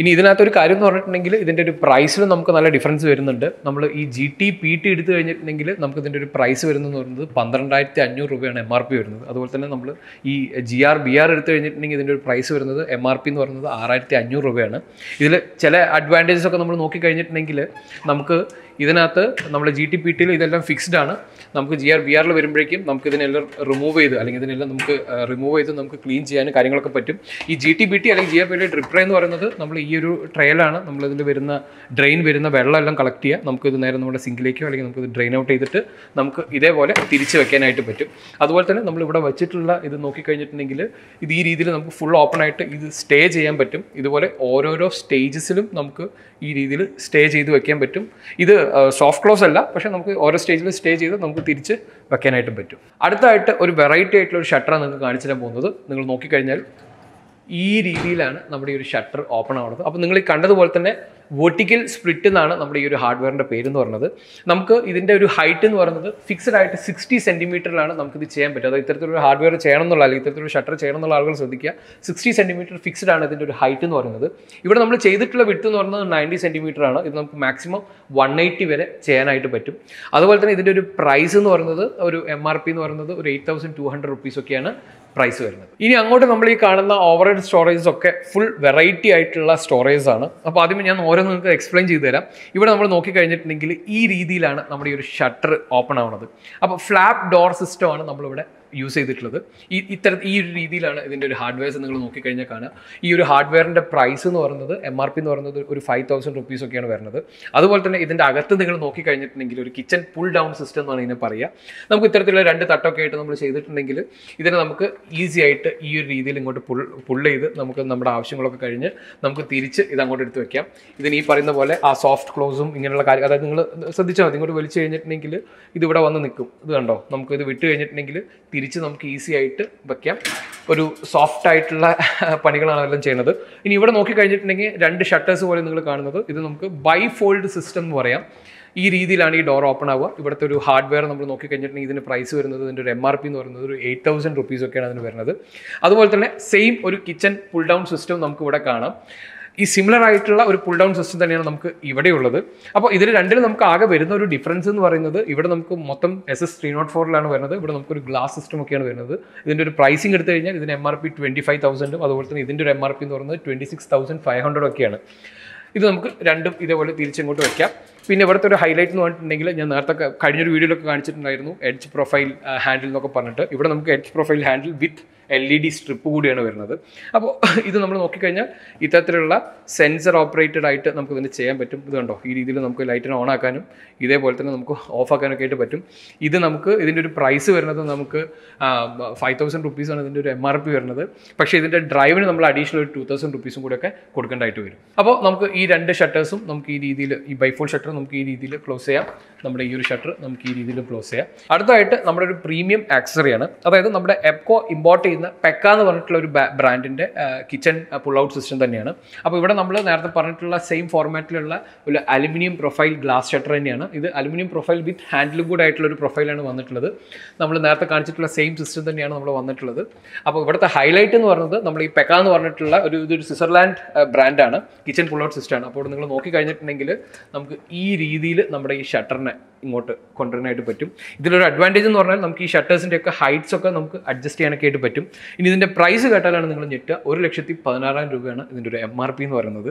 ഇനി ഇതിനകത്തൊരു കാര്യം എന്ന് പറഞ്ഞിട്ടുണ്ടെങ്കിൽ ഇതിൻ്റെ ഒരു പ്രൈസിലും നമുക്ക് നല്ല ഡിഫറൻസ് വരുന്നുണ്ട് നമ്മൾ ഈ ജി ടി പി ടി എടുത്തു കഴിഞ്ഞിട്ടുണ്ടെങ്കിൽ നമുക്ക് ഇതിൻ്റെ ഒരു പ്രൈസ് വരുന്നതെന്ന് പറയുന്നത് പന്ത്രണ്ടായിരത്തി അഞ്ഞൂറ് രൂപയാണ് എം ആർ പി വരുന്നത് അതുപോലെ തന്നെ നമ്മൾ ഈ ജി ആർ ബി ആർ എടുത്തു കഴിഞ്ഞിട്ടുണ്ടെങ്കിൽ ഇതിൻ്റെ ഒരു പ്രൈസ് വരുന്നത് എം ആർ പി എന്ന് പറയുന്നത് ആറായിരത്തി അഞ്ഞൂറ് രൂപയാണ് ഇതിൽ ചില അഡ്വാൻറ്റേജസ് ഒക്കെ നമ്മൾ നോക്കിക്കഴിഞ്ഞിട്ടുണ്ടെങ്കിൽ നമുക്ക് ഇതിനകത്ത് നമ്മൾ ജി ടി പി ടിയിൽ ഇതെല്ലാം ഫിക്സ്ഡ് ആണ് നമുക്ക് ജി ആർ ബി ആറിൽ വരുമ്പോഴേക്കും നമുക്ക് ഇതിനെല്ലാം റിമൂവ് ചെയ്ത് അല്ലെങ്കിൽ ഇതിനെല്ലാം നമുക്ക് റിമൂവ് ചെയ്ത് നമുക്ക് ക്ലീൻ ചെയ്യാനും കാര്യങ്ങളൊക്കെ പറ്റും ഈ ജി ടി ബി ടി അല്ലെങ്കിൽ ജി ആർ ബി ഡ്രിപ്രേ എന്ന് പറയുന്നത് നമ്മൾ ഈ ഒരു ട്രയലാണ് നമ്മളിതിൽ വരുന്ന ഡ്രെയിൻ വരുന്ന വെള്ളമെല്ലാം കളക്ട് ചെയ്യുക നമുക്കിത് നേരെ നമ്മുടെ സിങ്കിലേക്കോ അല്ലെങ്കിൽ നമുക്കിത് ഡ്രെയിൻ ഔട്ട് ചെയ്തിട്ട് നമുക്ക് ഇതേപോലെ തിരിച്ച് വെക്കാനായിട്ട് പറ്റും അതുപോലെ തന്നെ നമ്മളിവിടെ വെച്ചിട്ടുള്ള ഇത് നോക്കിക്കഴിഞ്ഞിട്ടുണ്ടെങ്കിൽ ഇത് ഈ രീതിയിൽ നമുക്ക് ഫുൾ ഓപ്പൺ ആയിട്ട് ഇത് സ്റ്റേ ചെയ്യാൻ പറ്റും ഇതുപോലെ ഓരോരോ സ്റ്റേജസിലും നമുക്ക് ഈ രീതിയിൽ സ്റ്റേ ചെയ്ത് വയ്ക്കാൻ പറ്റും ഇത് സോഫ്റ്റ് ക്ലോസ് അല്ല പക്ഷേ നമുക്ക് ഓരോ സ്റ്റേജിൽ സ്റ്റേ ചെയ്ത് നമുക്ക് തിരിച്ച് വെക്കാനായിട്ടും പറ്റും അടുത്തായിട്ട് ഒരു വെറൈറ്റി ആയിട്ടുള്ള ഒരു ഷട്ടറാണ് നിങ്ങൾക്ക് കാണിച്ചു തരാൻ പോകുന്നത് നിങ്ങൾ നോക്കിക്കഴിഞ്ഞാൽ ഈ രീതിയിലാണ് നമ്മുടെ ഈ ഒരു ഷട്ടർ ഓപ്പൺ ആവുന്നത് അപ്പോൾ നിങ്ങൾ ഈ കണ്ടതുപോലെ തന്നെ വെർട്ടിക്കൽ സ്പ്ലിറ്റ് എന്നാണ് നമ്മുടെ ഈ ഒരു ഹാർഡ്വെയറിൻ്റെ പേരെന്ന് പറയുന്നത് നമുക്ക് ഇതിൻ്റെ ഒരു ഹൈറ്റ് എന്ന് പറയുന്നത് ഫിക്സഡ് ആയിട്ട് സിക്സ്റ്റി സെൻറ്റിമീറ്ററിലാണ് നമുക്കിത് ചെയ്യാൻ പറ്റും അത് ഇത്തരത്തിലൊരു ഹാർഡ്വെയർ ചെയ്യണം എന്നുള്ള അല്ലെങ്കിൽ ഇത്തരത്തിലൊരു ഷട്ടർ ചെയ്യണം എന്നുള്ള ആളുകൾ ശ്രദ്ധിക്കുക സിക്സ്റ്റി സെൻറ്റിമീറ്റർ ഫിക്സഡ് ആണ് ഇതിൻ്റെ ഒരു ഹൈറ്റ് എന്ന് പറയുന്നത് ഇവിടെ നമ്മൾ ചെയ്തിട്ടുള്ള വിട്ട് എന്ന് പറയുന്നത് നയൻറ്റി സെൻറ്റിമീറ്റർ ആണ് ഇത് നമുക്ക് മാക്സിമം വൺ എയ്റ്റി വരെ ചെയ്യാനായിട്ട് പറ്റും അതുപോലെ തന്നെ ഇതിൻ്റെ ഒരു പ്രൈസ് എന്ന് പറയുന്നത് ഒരു എം ആർ പി എന്ന് പറയുന്നത് ഒരു എയ്റ്റ് തൗസൻഡ് ടു ഹൺഡ്രഡ് റുപ്പീസൊക്കെയാണ് പ്രൈസ് വരുന്നത് ഇനി അങ്ങോട്ട് നമ്മൾ ഈ കാണുന്ന ഓവർ ഹെഡ് സ്റ്റോറേജസ് ഒക്കെ ഫുൾ വെറൈറ്റി ആയിട്ടുള്ള സ്റ്റോറേജസ് ആണ് അപ്പോൾ ആദ്യം ഞാൻ ഓരോ നിങ്ങൾക്ക് എക്സ്പ്ലെയിൻ ചെയ്തു തരാം ഇവിടെ നമ്മൾ നോക്കിക്കഴിഞ്ഞിട്ടുണ്ടെങ്കിൽ ഈ രീതിയിലാണ് നമ്മുടെ ഈ ഒരു ഷട്ടർ ഓപ്പൺ ആവുന്നത് അപ്പോൾ ഫ്ലാപ്പ് ഡോർ സിസ്റ്റമാണ് നമ്മളിവിടെ യൂസ് ചെയ്തിട്ടുള്ളത് ഈ ഇത്തര ഈ ഒരു രീതിയിലാണ് ഇതിൻ്റെ ഒരു ഹാർഡ്വെയർസ് നിങ്ങൾ നോക്കിക്കഴിഞ്ഞാൽ കാണുക ഈ ഒരു ഹാർഡ്വെയറിൻ്റെ പ്രൈസ് എന്ന് പറയുന്നത് എം ആർ പി എന്ന് പറയുന്നത് ഒരു ഫൈവ് തൗസൻഡ് റുപ്പീസ് ഒക്കെയാണ് വരുന്നത് അതുപോലെ തന്നെ ഇതിൻ്റെ അകത്ത് നിങ്ങൾ നോക്കിക്കഴിഞ്ഞിട്ടുണ്ടെങ്കിൽ ഒരു കിച്ചൺ പുൾ ഡൗൺ സിസ്റ്റം എന്ന് ഇതിനെ പറയുക നമുക്ക് ഇത്തരത്തിലുള്ള രണ്ട് തട്ടൊക്കെ ആയിട്ട് നമ്മൾ ചെയ്തിട്ടുണ്ടെങ്കിൽ ഇതിനെ നമുക്ക് ഈസി ആയിട്ട് ഈ ഒരു രീതിയിൽ ഇങ്ങോട്ട് പുൾ പുൾ ചെയ്ത് നമുക്ക് നമ്മുടെ ആവശ്യങ്ങളൊക്കെ കഴിഞ്ഞ് നമുക്ക് തിരിച്ച് ഇത് അങ്ങോട്ട് എടുത്ത് വെക്കാം ഇതിന് ഈ പറയുന്ന പോലെ ആ സോഫ്റ്റ് ക്ലോസും ഇങ്ങനെയുള്ള കാര്യം അതായത് നിങ്ങൾ ശ്രദ്ധിച്ചാൽ മതി ഇങ്ങോട്ട് വലിച്ചു കഴിഞ്ഞിട്ടുണ്ടെങ്കിൽ ഇതിവിടെ വന്ന് നിൽക്കും ഇത് കണ്ടോ നമുക്ക് ഇത് വിട്ട് കഴിഞ്ഞിട്ടുണ്ടെങ്കിൽ തിരിച്ച് നമുക്ക് ഈസി ആയിട്ട് വെക്കാം ഒരു സോഫ്റ്റ് ആയിട്ടുള്ള പണികളാണ് എല്ലാം ചെയ്യുന്നത് ഇനി ഇവിടെ നോക്കി കഴിഞ്ഞിട്ടുണ്ടെങ്കിൽ രണ്ട് ഷട്ടേഴ്സ് പോലെ നിങ്ങൾ കാണുന്നത് ഇത് നമുക്ക് ബൈ ഫോൾഡ് സിസ്റ്റം എന്ന് പറയാം ഈ രീതിയിലാണ് ഈ ഡോർ ഓപ്പൺ ആവുക ഇവിടുത്തെ ഒരു ഹാർഡ്വെയർ നമ്മൾ നോക്കിക്കഴിഞ്ഞിട്ടുണ്ടെങ്കിൽ ഇതിന് പ്രൈസ് വരുന്നത് ഇതിൻ്റെ ഒരു എം ആർ പി എന്ന് പറയുന്നത് ഒരു എയ്റ്റ് തൗസൻഡ് ഒക്കെയാണ് അതിന് വരുന്നത് അതുപോലെ തന്നെ സെയിം ഒരു കിച്ചൺ പുൾ ഡൗൺ സിസ്റ്റം നമുക്ക് ഇവിടെ കാണാം ഈ സിമിലർ ആയിട്ടുള്ള ഒരു പുൾ ഡൗൺ സിസ്റ്റം തന്നെയാണ് നമുക്ക് ഇവിടെ ഉള്ളത് അപ്പോൾ ഇതിൽ രണ്ടിലും നമുക്ക് ആകെ വരുന്ന ഒരു ഡിഫറൻസ് എന്ന് പറയുന്നത് ഇവിടെ നമുക്ക് മൊത്തം എസ് എസ് ത്രീ നോട്ട് ഫോറിലാണ് വരുന്നത് ഇവിടെ നമുക്കൊരു ഗ്ലാസ് സിസ്റ്റം ഒക്കെയാണ് വരുന്നത് ഇതിൻ്റെ ഒരു പ്രൈസിംഗ് എടുത്തു കഴിഞ്ഞാൽ ഇതിന് M R P twenty five തൗസൻഡും അതുപോലെ തന്നെ ഇതിൻ്റെ ഒരു എം ആർ പി എന്ന് പറയുന്നത് twenty six thousand five hundred ഒക്കെയാണ് ഇത് നമുക്ക് രണ്ടും ഇതേപോലെ തിരിച്ചിങ്ങോട്ട് വയ്ക്കാം പിന്നെ ഇവിടുത്തെ ഒരു ഹൈലൈറ്റ് എന്ന് പറഞ്ഞിട്ടുണ്ടെങ്കിൽ ഞാൻ നേരത്തെ കഴിഞ്ഞൊരു വീഡിയോയിലൊക്കെ കാണിച്ചിട്ടുണ്ടായിരുന്നു എഡ്ജ് പ്രൊഫൈൽ ഹാൻഡിൽ എന്നൊക്കെ പറഞ്ഞിട്ട് ഇവിടെ നമുക്ക് edge profile handle with L E D strip കൂടിയാണ് വരുന്നത് അപ്പോൾ ഇത് നമ്മൾ നോക്കിക്കഴിഞ്ഞാൽ ഇത്തരത്തിലുള്ള സെൻസർ ഓപ്പറേറ്റഡ് ആയിട്ട് നമുക്ക് ഇതിന് ചെയ്യാൻ പറ്റും ഇത് കണ്ടോ ഈ രീതിയിൽ നമുക്ക് ലൈറ്റിനെ ഓൺ ആക്കാനും ഇതേപോലെ തന്നെ നമുക്ക് ഓഫ് ആക്കാനൊക്കെ ആയിട്ട് പറ്റും ഇത് നമുക്ക് ഇതിൻ്റെ ഒരു പ്രൈസ് വരുന്നത് നമുക്ക് ഫൈവ് തൗസൻഡ് റുപ്പീസാണ് ഇതിൻ്റെ ഒരു എം ആർ പി വരുന്നത് പക്ഷേ ഇതിൻ്റെ ഡ്രൈവിന് നമ്മൾ അഡീഷണൽ ഒരു ടു തൗസൻഡ് റുപ്പീസും കൂടെയൊക്കെ കൊടുക്കേണ്ടതായിട്ട് വരും അപ്പോൾ നമുക്ക് ഈ രണ്ട് ഷട്ടേഴ്സും നമുക്ക് ഈ രീതിയിൽ ഈ ബൈഫോൾ ഷട്ടർ നമുക്ക് ഈ രീതിയിൽ ക്ലോസ് ചെയ്യാം നമ്മുടെ ഈ ഒരു ഷട്ടർ നമുക്ക് ഈ രീതിയിൽ ക്ലോസ് ചെയ്യാം അടുത്തായിട്ട് നമ്മുടെ ഒരു പ്രീമിയം ആക്സറിയാണ് അതായത് നമ്മുടെ എപ്കോ ഇമ്പോർട്ട് ചെയ്യുന്ന പെക്ക എന്ന് പറഞ്ഞിട്ടുള്ള ഒരു ബ്രാൻഡിൻ്റെ കിച്ചൺ പുൾ ഔട്ട് സിസ്റ്റം തന്നെയാണ് അപ്പോൾ ഇവിടെ നമ്മൾ നേരത്തെ പറഞ്ഞിട്ടുള്ള സെയിം ഫോർമാറ്റിലുള്ള ഒരു അലുമിനിയം പ്രൊഫൈൽ ഗ്ലാസ് ഷട്ടർ തന്നെയാണ് ഇത് aluminium profile with handle good ആയിട്ടുള്ള ഒരു പ്രൊഫൈലാണ് വന്നിട്ടുള്ളത് നമ്മൾ നേരത്തെ കാണിച്ചിട്ടുള്ള സെയിം സിസ്റ്റം തന്നെയാണ് നമ്മൾ വന്നിട്ടുള്ളത് അപ്പോൾ ഇവിടുത്തെ ഹൈലൈറ്റ് എന്ന് പറയുന്നത് നമ്മൾ ഈ പെക്ക എന്ന് പറഞ്ഞിട്ടുള്ള ഒരു ഇതൊരു സ്വിറ്റ്സർലാൻഡ് ബ്രാൻഡാണ് കിച്ചൺ പുൾ ഔട്ട് സിസ്റ്റമാണ് അപ്പോൾ നിങ്ങൾ നോക്കി കഴിഞ്ഞിട്ടുണ്ടെങ്കിൽ നമുക്ക് ഈ രീതിയിൽ നമ്മുടെ ഈ ഷട്ടറിനെ ഇങ്ങോട്ട് കൊണ്ടുവരാനായിട്ട് പറ്റും ഇതിലൊരു അഡ്വാൻറ്റേജ് എന്ന് പറഞ്ഞാൽ നമുക്ക് ഈ ഷട്ടേഴ്സിൻ്റെയൊക്കെ ഒക്കെ ഹൈറ്റ്സ് ഒക്കെ നമുക്ക് അഡ്ജസ്റ്റ് ചെയ്യാനൊക്കെ ആയിട്ട് പറ്റും വരും ഇനി ഇതിൻ്റെ പ്രൈസ് കേട്ടാലാണ് നിങ്ങൾ ഞെട്ടുക ഒരു ലക്ഷത്തി പതിനാറായിരം രൂപയാണ് ഇതിൻ്റെ ഒരു എം ആർ പി എന്ന് പറയുന്നത്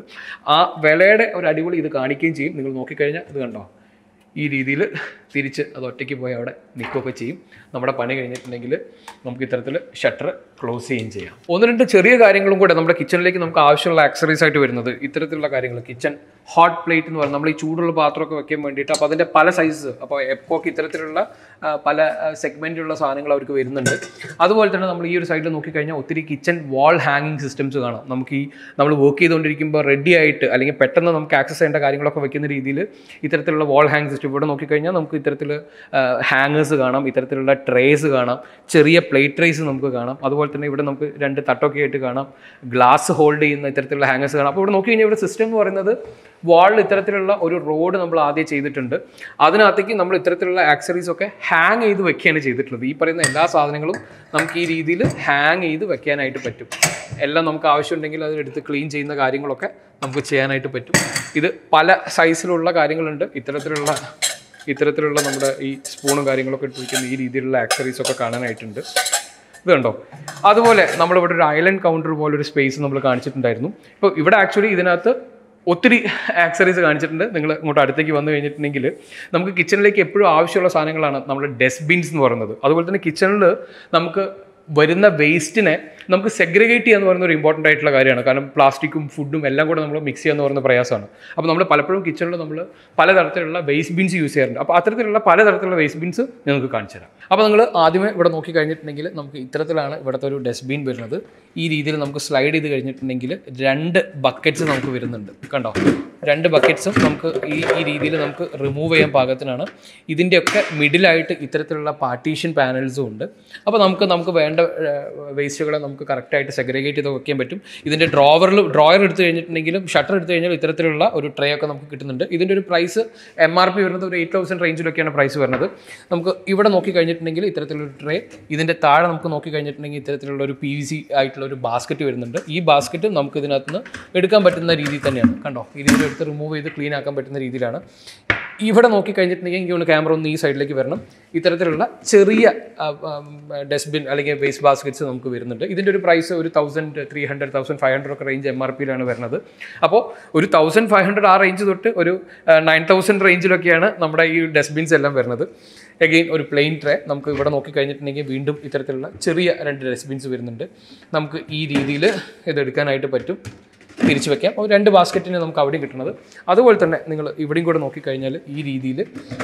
ആ വിലയുടെ ഒരു അടിപൊളി ഇത് കാണിക്കുകയും ചെയ്യും നിങ്ങൾ നോക്കിക്കഴിഞ്ഞാൽ ഇത് കണ്ടോ ഈ രീതിയിൽ തിരിച്ച് അത് ഒറ്റയ്ക്ക് പോയി അവിടെ നിൽക്കുകയൊക്കെ ചെയ്യും നമ്മുടെ പണി കഴിഞ്ഞിട്ടുണ്ടെങ്കിൽ നമുക്ക് ഇത്തരത്തിൽ ഷട്ടർ ക്ലോസ് ചെയ്യുകയും ചെയ്യാം ഒന്ന് രണ്ട് ചെറിയ കാര്യങ്ങളും കൂടെ നമ്മുടെ കിച്ചണിലേക്ക് നമുക്ക് ആവശ്യമുള്ള ആക്സറീസ് ആയിട്ട് വരുന്നത് ഇത്തരത്തിലുള്ള കാര്യങ്ങൾ കിച്ചൺ ഹോട്ട് പ്ലേറ്റ് എന്ന് പറയുന്നത് നമ്മൾ ഈ ചൂടുള്ള പാത്രമൊക്കെ വെക്കാൻ വേണ്ടിയിട്ട് അപ്പോൾ അതിൻ്റെ പല സൈസ് അപ്പോൾ എപ്പോക്ക് ഇത്തരത്തിലുള്ള പല സെഗ്മെൻറ്റിലുള്ള സാധനങ്ങൾ അവർക്ക് വരുന്നുണ്ട് അതുപോലെ തന്നെ നമ്മൾ ഈ ഒരു സൈഡിൽ നോക്കിക്കഴിഞ്ഞാൽ ഒത്തിരി കിച്ചൺ വാൾ ഹാങ്ങിങ് സിസ്റ്റംസ് കാണാം നമുക്ക് ഈ നമ്മൾ വർക്ക് ചെയ്തുകൊണ്ടിരിക്കുമ്പോൾ റെഡി ആയിട്ട് അല്ലെങ്കിൽ പെട്ടെന്ന് നമുക്ക് ആക്സസ് ചെയ്യേണ്ട കാര്യങ്ങളൊക്കെ വെക്കുന്ന രീതിയിൽ ഇത്തരത്തിലുള്ള വാൾ ഹാങ് സിസ്റ്റം ഇവിടെ നോക്കിക്കഴിഞ്ഞാൽ നമുക്ക് ഇത്തരത്തിൽ ഹാങ്ങേഴ്സ് കാണാം ഇത്തരത്തിലുള്ള ട്രേസ് കാണാം ചെറിയ പ്ലേറ്റ് ട്രേസ് നമുക്ക് കാണാം അതുപോലെ തന്നെ ഇവിടെ നമുക്ക് രണ്ട് തട്ടൊക്കെ ആയിട്ട് കാണാം ഗ്ലാസ് ഹോൾഡ് ചെയ്യുന്ന ഇത്തരത്തിലുള്ള ഹാങ്ങേഴ്സ് കാണാം അപ്പോൾ ഇവിടെ നോക്കിക്കഴിഞ്ഞാൽ ഇവിടെ സിസ്റ്റം എന്ന് പറയുന്നത് വാളിൽ ഇത്തരത്തിലുള്ള ഒരു റോഡ് നമ്മൾ ആദ്യം ചെയ്തിട്ടുണ്ട് അതിനകത്തേക്ക് നമ്മൾ ഇത്തരത്തിലുള്ള ആക്സറീസ് ഒക്കെ ഹാങ് ചെയ്ത് വെക്കുകയാണ് ചെയ്തിട്ടുള്ളത് ഈ പറയുന്ന എല്ലാ സാധനങ്ങളും നമുക്ക് ഈ രീതിയിൽ ഹാങ് ചെയ്ത് വെക്കാനായിട്ട് പറ്റും എല്ലാം നമുക്ക് ആവശ്യമുണ്ടെങ്കിൽ അതിനെടുത്ത് ക്ലീൻ ചെയ്യുന്ന കാര്യങ്ങളൊക്കെ നമുക്ക് ചെയ്യാനായിട്ട് പറ്റും ഇത് പല സൈസിലുള്ള കാര്യങ്ങളുണ്ട് ഇത്തരത്തിലുള്ള ഇത്തരത്തിലുള്ള നമ്മുടെ ഈ സ്പൂണും കാര്യങ്ങളൊക്കെ ഇട്ടിരിക്കുന്ന ഈ രീതിയിലുള്ള ആക്സറീസ് ഒക്കെ കാണാനായിട്ടുണ്ട് ഇത് കണ്ടോ അതുപോലെ നമ്മളിവിടെ ഒരു ഐലൻഡ് കൗണ്ടർ പോലെ ഒരു സ്പേസ് നമ്മൾ കാണിച്ചിട്ടുണ്ടായിരുന്നു ഇപ്പോൾ ഇവിടെ ആക്ച്വലി ഇതിനകത്ത് ഒത്തിരി ആക്സറീസ് കാണിച്ചിട്ടുണ്ട് നിങ്ങൾ ഇങ്ങോട്ട് അടുത്തേക്ക് വന്നു കഴിഞ്ഞിട്ടുണ്ടെങ്കിൽ നമുക്ക് കിച്ചണിലേക്ക് എപ്പോഴും ആവശ്യമുള്ള സാധനങ്ങളാണ് നമ്മുടെ ഡസ്റ്റ്ബിൻസ് എന്ന് പറയുന്നത് അതുപോലെ തന്നെ കിച്ചണിൽ നമുക്ക് വരുന്ന വേസ്റ്റിനെ നമുക്ക് സെഗ്രിഗേറ്റ് ചെയ്യുക എന്ന് പറയുന്ന ഒരു ഇമ്പോർട്ടൻ്റ് ആയിട്ടുള്ള കാര്യമാണ് കാരണം പ്ലാസ്റ്റിക്കും ഫുഡും എല്ലാം കൂടെ നമ്മൾ മിക്സ് ചെയ്യുക എന്ന് പറയുന്ന പ്രയാസമാണ് അപ്പോൾ നമ്മൾ പലപ്പോഴും കിച്ചണിൽ നമ്മൾ പലതരത്തിലുള്ള വേസ്റ്റ് ബിൻസ് യൂസ് ചെയ്യാറുണ്ട് അപ്പോൾ അത്തരത്തിലുള്ള പലതരത്തിലുള്ള വേസ്റ്റ് ബിൻസ് നിങ്ങൾക്ക് കാണിച്ചു തരാം അപ്പോൾ നിങ്ങൾ ആദ്യമേ ഇവിടെ നോക്കി കഴിഞ്ഞിട്ടുണ്ടെങ്കിൽ നമുക്ക് ഇത്തരത്തിലാണ് ഇവിടുത്തെ ഒരു ഡസ്റ്റ്ബിൻ വരുന്നത് ഈ രീതിയിൽ നമുക്ക് സ്ലൈഡ് ചെയ്ത് കഴിഞ്ഞിട്ടുണ്ടെങ്കിൽ രണ്ട് ബക്കറ്റ്സ് നമുക്ക് വരുന്നുണ്ട് കണ്ടോ രണ്ട് ബക്കറ്റ്സും നമുക്ക് ഈ ഈ രീതിയിൽ നമുക്ക് റിമൂവ് ചെയ്യാൻ പാകത്തിനാണ് ഇതിൻ്റെയൊക്കെ മിഡിലായിട്ട് ഇത്തരത്തിലുള്ള പാർട്ടീഷൻ പാനൽസും ഉണ്ട് അപ്പോൾ നമുക്ക് നമുക്ക് വേണ്ട വേസ്റ്റുകളെ നമുക്ക് കറക്റ്റായിട്ട് സെഗ്രിഗേറ്റ് ചെയ്ത് വയ്ക്കാൻ പറ്റും ഇതിൻ്റെ ഡ്രോവറിൽ ഡ്രോയർ എടുത്തു കഴിഞ്ഞിട്ടുണ്ടെങ്കിലും ഷട്ടർ എടുത്തു കഴിഞ്ഞാൽ ഇത്തരത്തിലുള്ള ഒരു ട്രേ ഒക്കെ നമുക്ക് കിട്ടുന്നുണ്ട് ഇതിൻ്റെ ഒരു പ്രൈസ് എം ആർ പി വരുന്നത് ഒരു എയ്റ്റ് തൗസൻഡ് റേഞ്ചിലൊക്കെയാണ് പ്രൈസ് വരുന്നത് നമുക്ക് ഇവിടെ നോക്കി കഴിഞ്ഞിട്ടുണ്ടെങ്കിൽ ഇത്തരത്തിലൊരു ട്രേ ഇതിൻ്റെ താഴെ നമുക്ക് നോക്കി കഴിഞ്ഞിട്ടുണ്ടെങ്കിൽ ഇത്തരത്തിലുള്ള ഒരു പി വി സി ആയിട്ടുള്ള ഒരു ബാസ്ക്കറ്റ് വരുന്നുണ്ട് ഈ ബാസ്ക്കറ്റ് നമുക്ക് ഇതിനകത്ത് നിന്ന് എടുക്കാൻ പറ്റുന്ന രീതിയിൽ തന്നെയാണ് കണ്ടോ ഇതിൻ്റെ എടുത്ത് റിമൂവ് ചെയ്ത് ക്ലീൻ ആക്കാൻ പറ്റുന്ന രീതിയിലാണ് ഇവിടെ കഴിഞ്ഞിട്ടുണ്ടെങ്കിൽ എനിക്ക് ക്യാമറ ഒന്ന് ഈ സൈഡിലേക്ക് വരണം ഇത്തരത്തിലുള്ള ചെറിയ ഡസ്റ്റ്ബിൻ അല്ലെങ്കിൽ വേസ്റ്റ് ബാസ്ക്കറ്റ്സ് നമുക്ക് വരുന്നുണ്ട് ഇതിൻ്റെ ഒരു പ്രൈസ് ഒരു thousand three hundred thousand five hundred ഒക്കെ റേഞ്ച് എം ആർ പിയിലാണ് വരുന്നത് അപ്പോൾ ഒരു തൗസൻഡ് ഫൈവ് ഹൺഡ്രഡ് ആ റേഞ്ച് തൊട്ട് ഒരു നയൻ തൗസൻഡ് റേഞ്ചിലൊക്കെയാണ് നമ്മുടെ ഈ ഡസ്റ്റ്ബിൻസ് എല്ലാം വരുന്നത് അഗെയിൻ ഒരു പ്ലെയിൻ ട്രേ നമുക്ക് ഇവിടെ നോക്കി കഴിഞ്ഞിട്ടുണ്ടെങ്കിൽ വീണ്ടും ഇത്തരത്തിലുള്ള ചെറിയ രണ്ട് ഡസ്റ്റ്ബിൻസ് വരുന്നുണ്ട് നമുക്ക് ഈ രീതിയിൽ ഇതെടുക്കാനായിട്ട് പറ്റും തിരിച്ചു വെക്കാം അപ്പോൾ രണ്ട് ബാസ്ക്കറ്റിന് നമുക്ക് അവിടെയും കിട്ടുന്നത് അതുപോലെ തന്നെ നിങ്ങൾ ഇവിടെയും കൂടെ നോക്കിക്കഴിഞ്ഞാൽ ഈ രീതിയിൽ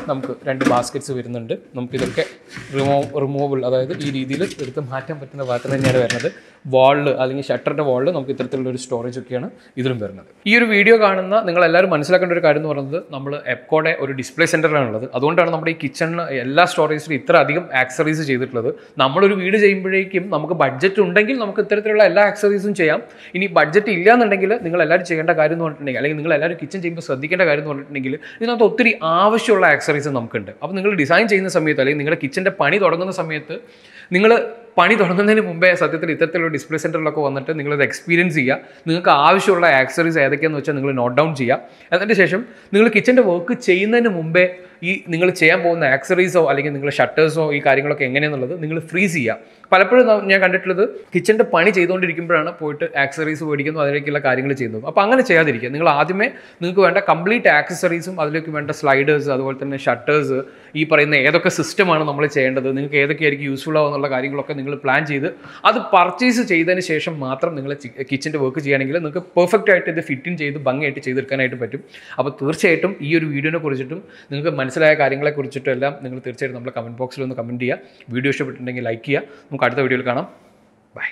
നമുക്ക് രണ്ട് ബാസ്ക്കറ്റ്സ് വരുന്നുണ്ട് നമുക്കിതൊക്കെ റിമൂവ് റിമൂവബിൾ അതായത് ഈ രീതിയിൽ എടുത്ത് മാറ്റാൻ പറ്റുന്ന ഭാഗത്ത് തന്നെയാണ് വരുന്നത് വാളിൽ അല്ലെങ്കിൽ ഷട്ടറിൻ്റെ വാളിൽ നമുക്ക് ഇത്തരത്തിലുള്ള ഒരു സ്റ്റോറേജ് ഒക്കെയാണ് ഇതിലും വരുന്നത് ഈ ഒരു വീഡിയോ കാണുന്ന നിങ്ങൾ എല്ലാവരും മനസ്സിലാക്കേണ്ട ഒരു കാര്യം എന്ന് പറയുന്നത് നമ്മൾ എപ്കോടെ ഒരു ഡിസ്പ്ലേ ഉള്ളത് അതുകൊണ്ടാണ് നമ്മുടെ ഈ കിച്ചണിന് എല്ലാ സ്റ്റോറേജിലും ഇത്ര അധികം ആക്സറീസ് ചെയ്തിട്ടുള്ളത് നമ്മളൊരു വീട് ചെയ്യുമ്പോഴേക്കും നമുക്ക് ബഡ്ജറ്റ് ഉണ്ടെങ്കിൽ നമുക്ക് ഇത്തരത്തിലുള്ള എല്ലാ ആക്സറീസും ചെയ്യാം ഇനി ബഡ്ജറ്റ് ഇല്ല അല്ലെങ്കിൽ നിങ്ങൾ എല്ലാവരും ചെയ്യേണ്ട കാര്യം എന്ന് പറഞ്ഞിട്ടുണ്ടെങ്കിൽ അല്ലെങ്കിൽ നിങ്ങൾ എല്ലാവരും കിച്ചൺ ചെയ്യുമ്പോൾ ശ്രദ്ധിക്കേണ്ട കാര്യം എന്ന് പറഞ്ഞിട്ടുണ്ടെങ്കിൽ ഇതിനകത്ത് ഒത്തിരി ആവശ്യമുള്ള ആക്സറീസ് നമുക്കുണ്ട് അപ്പോൾ നിങ്ങൾ ഡിസൈൻ ചെയ്യുന്ന സമയത്ത് അല്ലെങ്കിൽ നിങ്ങളുടെ കിച്ചൻ്റെ പണി തുടങ്ങുന്ന സമയത്ത് നിങ്ങൾ പണി തുടങ്ങുന്നതിന് മുമ്പേ സത്യത്തിൽ ഇത്തരത്തിലുള്ള ഡിസ്പ്ലേ സെൻറ്ററിലൊക്കെ വന്നിട്ട് നിങ്ങളത് എക്സ്പീരിയൻസ് ചെയ്യുക നിങ്ങൾക്ക് ആവശ്യമുള്ള ആക്സറീസ് ഏതൊക്കെയാണെന്ന് വെച്ചാൽ നിങ്ങൾ നോട്ട് ഡൗൺ ചെയ്യുക അതിൻ്റെ ശേഷം നിങ്ങൾ കിച്ചൻ്റെ വർക്ക് ചെയ്യുന്നതിന് മുമ്പേ ഈ നിങ്ങൾ ചെയ്യാൻ പോകുന്ന ആക്സറീസോ അല്ലെങ്കിൽ നിങ്ങൾ ഷട്ടേഴ്സോ ഈ കാര്യങ്ങളൊക്കെ എങ്ങനെയെന്നുള്ളത് നിങ്ങൾ ഫ്രീസ് ചെയ്യുക പലപ്പോഴും ഞാൻ കണ്ടിട്ടുള്ളത് കിച്ചൻ്റെ പണി ചെയ്തുകൊണ്ടിരിക്കുമ്പോഴാണ് പോയിട്ട് ആക്സറീസ് മേടിക്കുന്നു അതിലേക്കുള്ള കാര്യങ്ങൾ ചെയ്യുന്നത് അപ്പോൾ അങ്ങനെ ചെയ്യാതിരിക്കുക നിങ്ങൾ ആദ്യമേ നിങ്ങൾക്ക് വേണ്ട കംപ്ലീറ്റ് ആക്സസറീസും അതിലേക്ക് വേണ്ട സ്ലൈഡേഴ്സ് അതുപോലെ തന്നെ ഷട്ടേഴ്സ് ഈ പറയുന്ന ഏതൊക്കെ സിസ്റ്റമാണ് നമ്മൾ ചെയ്യേണ്ടത് നിങ്ങൾക്ക് ഏതൊക്കെയായിരിക്കും യൂസ്ഫുൾ ആവുന്നുള്ള കാര്യങ്ങളൊക്കെ നിങ്ങൾ പ്ലാൻ ചെയ്ത് അത് പർച്ചേസ് ചെയ്തതിന് ശേഷം മാത്രം നിങ്ങൾ കിച്ചൻ്റെ വർക്ക് ചെയ്യുകയാണെങ്കിൽ നിങ്ങൾക്ക് പെർഫെക്റ്റ് ആയിട്ട് ഇത് ഫിറ്റിൻ ചെയ്ത് ഭംഗിയായിട്ട് ചെയ്തെടുക്കാനായിട്ട് പറ്റും അപ്പോൾ തീർച്ചയായിട്ടും ഈ ഒരു വീഡിയോനെ കുറിച്ചിട്ടും നിങ്ങൾക്ക് മനസ്സിലായ കാര്യങ്ങളെ കാര്യങ്ങളെക്കുറിച്ചിട്ടെല്ലാം നിങ്ങൾ തീർച്ചയായിട്ടും നമ്മുടെ കമൻറ്റ് ബോക്സിൽ ഒന്ന് കമൻറ്റ് ചെയ്യുക വീഡിയോ ഇഷ്ടപ്പെട്ടിട്ടുണ്ടെങ്കിൽ ലൈക്ക് ചെയ്യുക നമുക്ക് അടുത്ത വീഡിയോയിൽ കാണാം ബൈ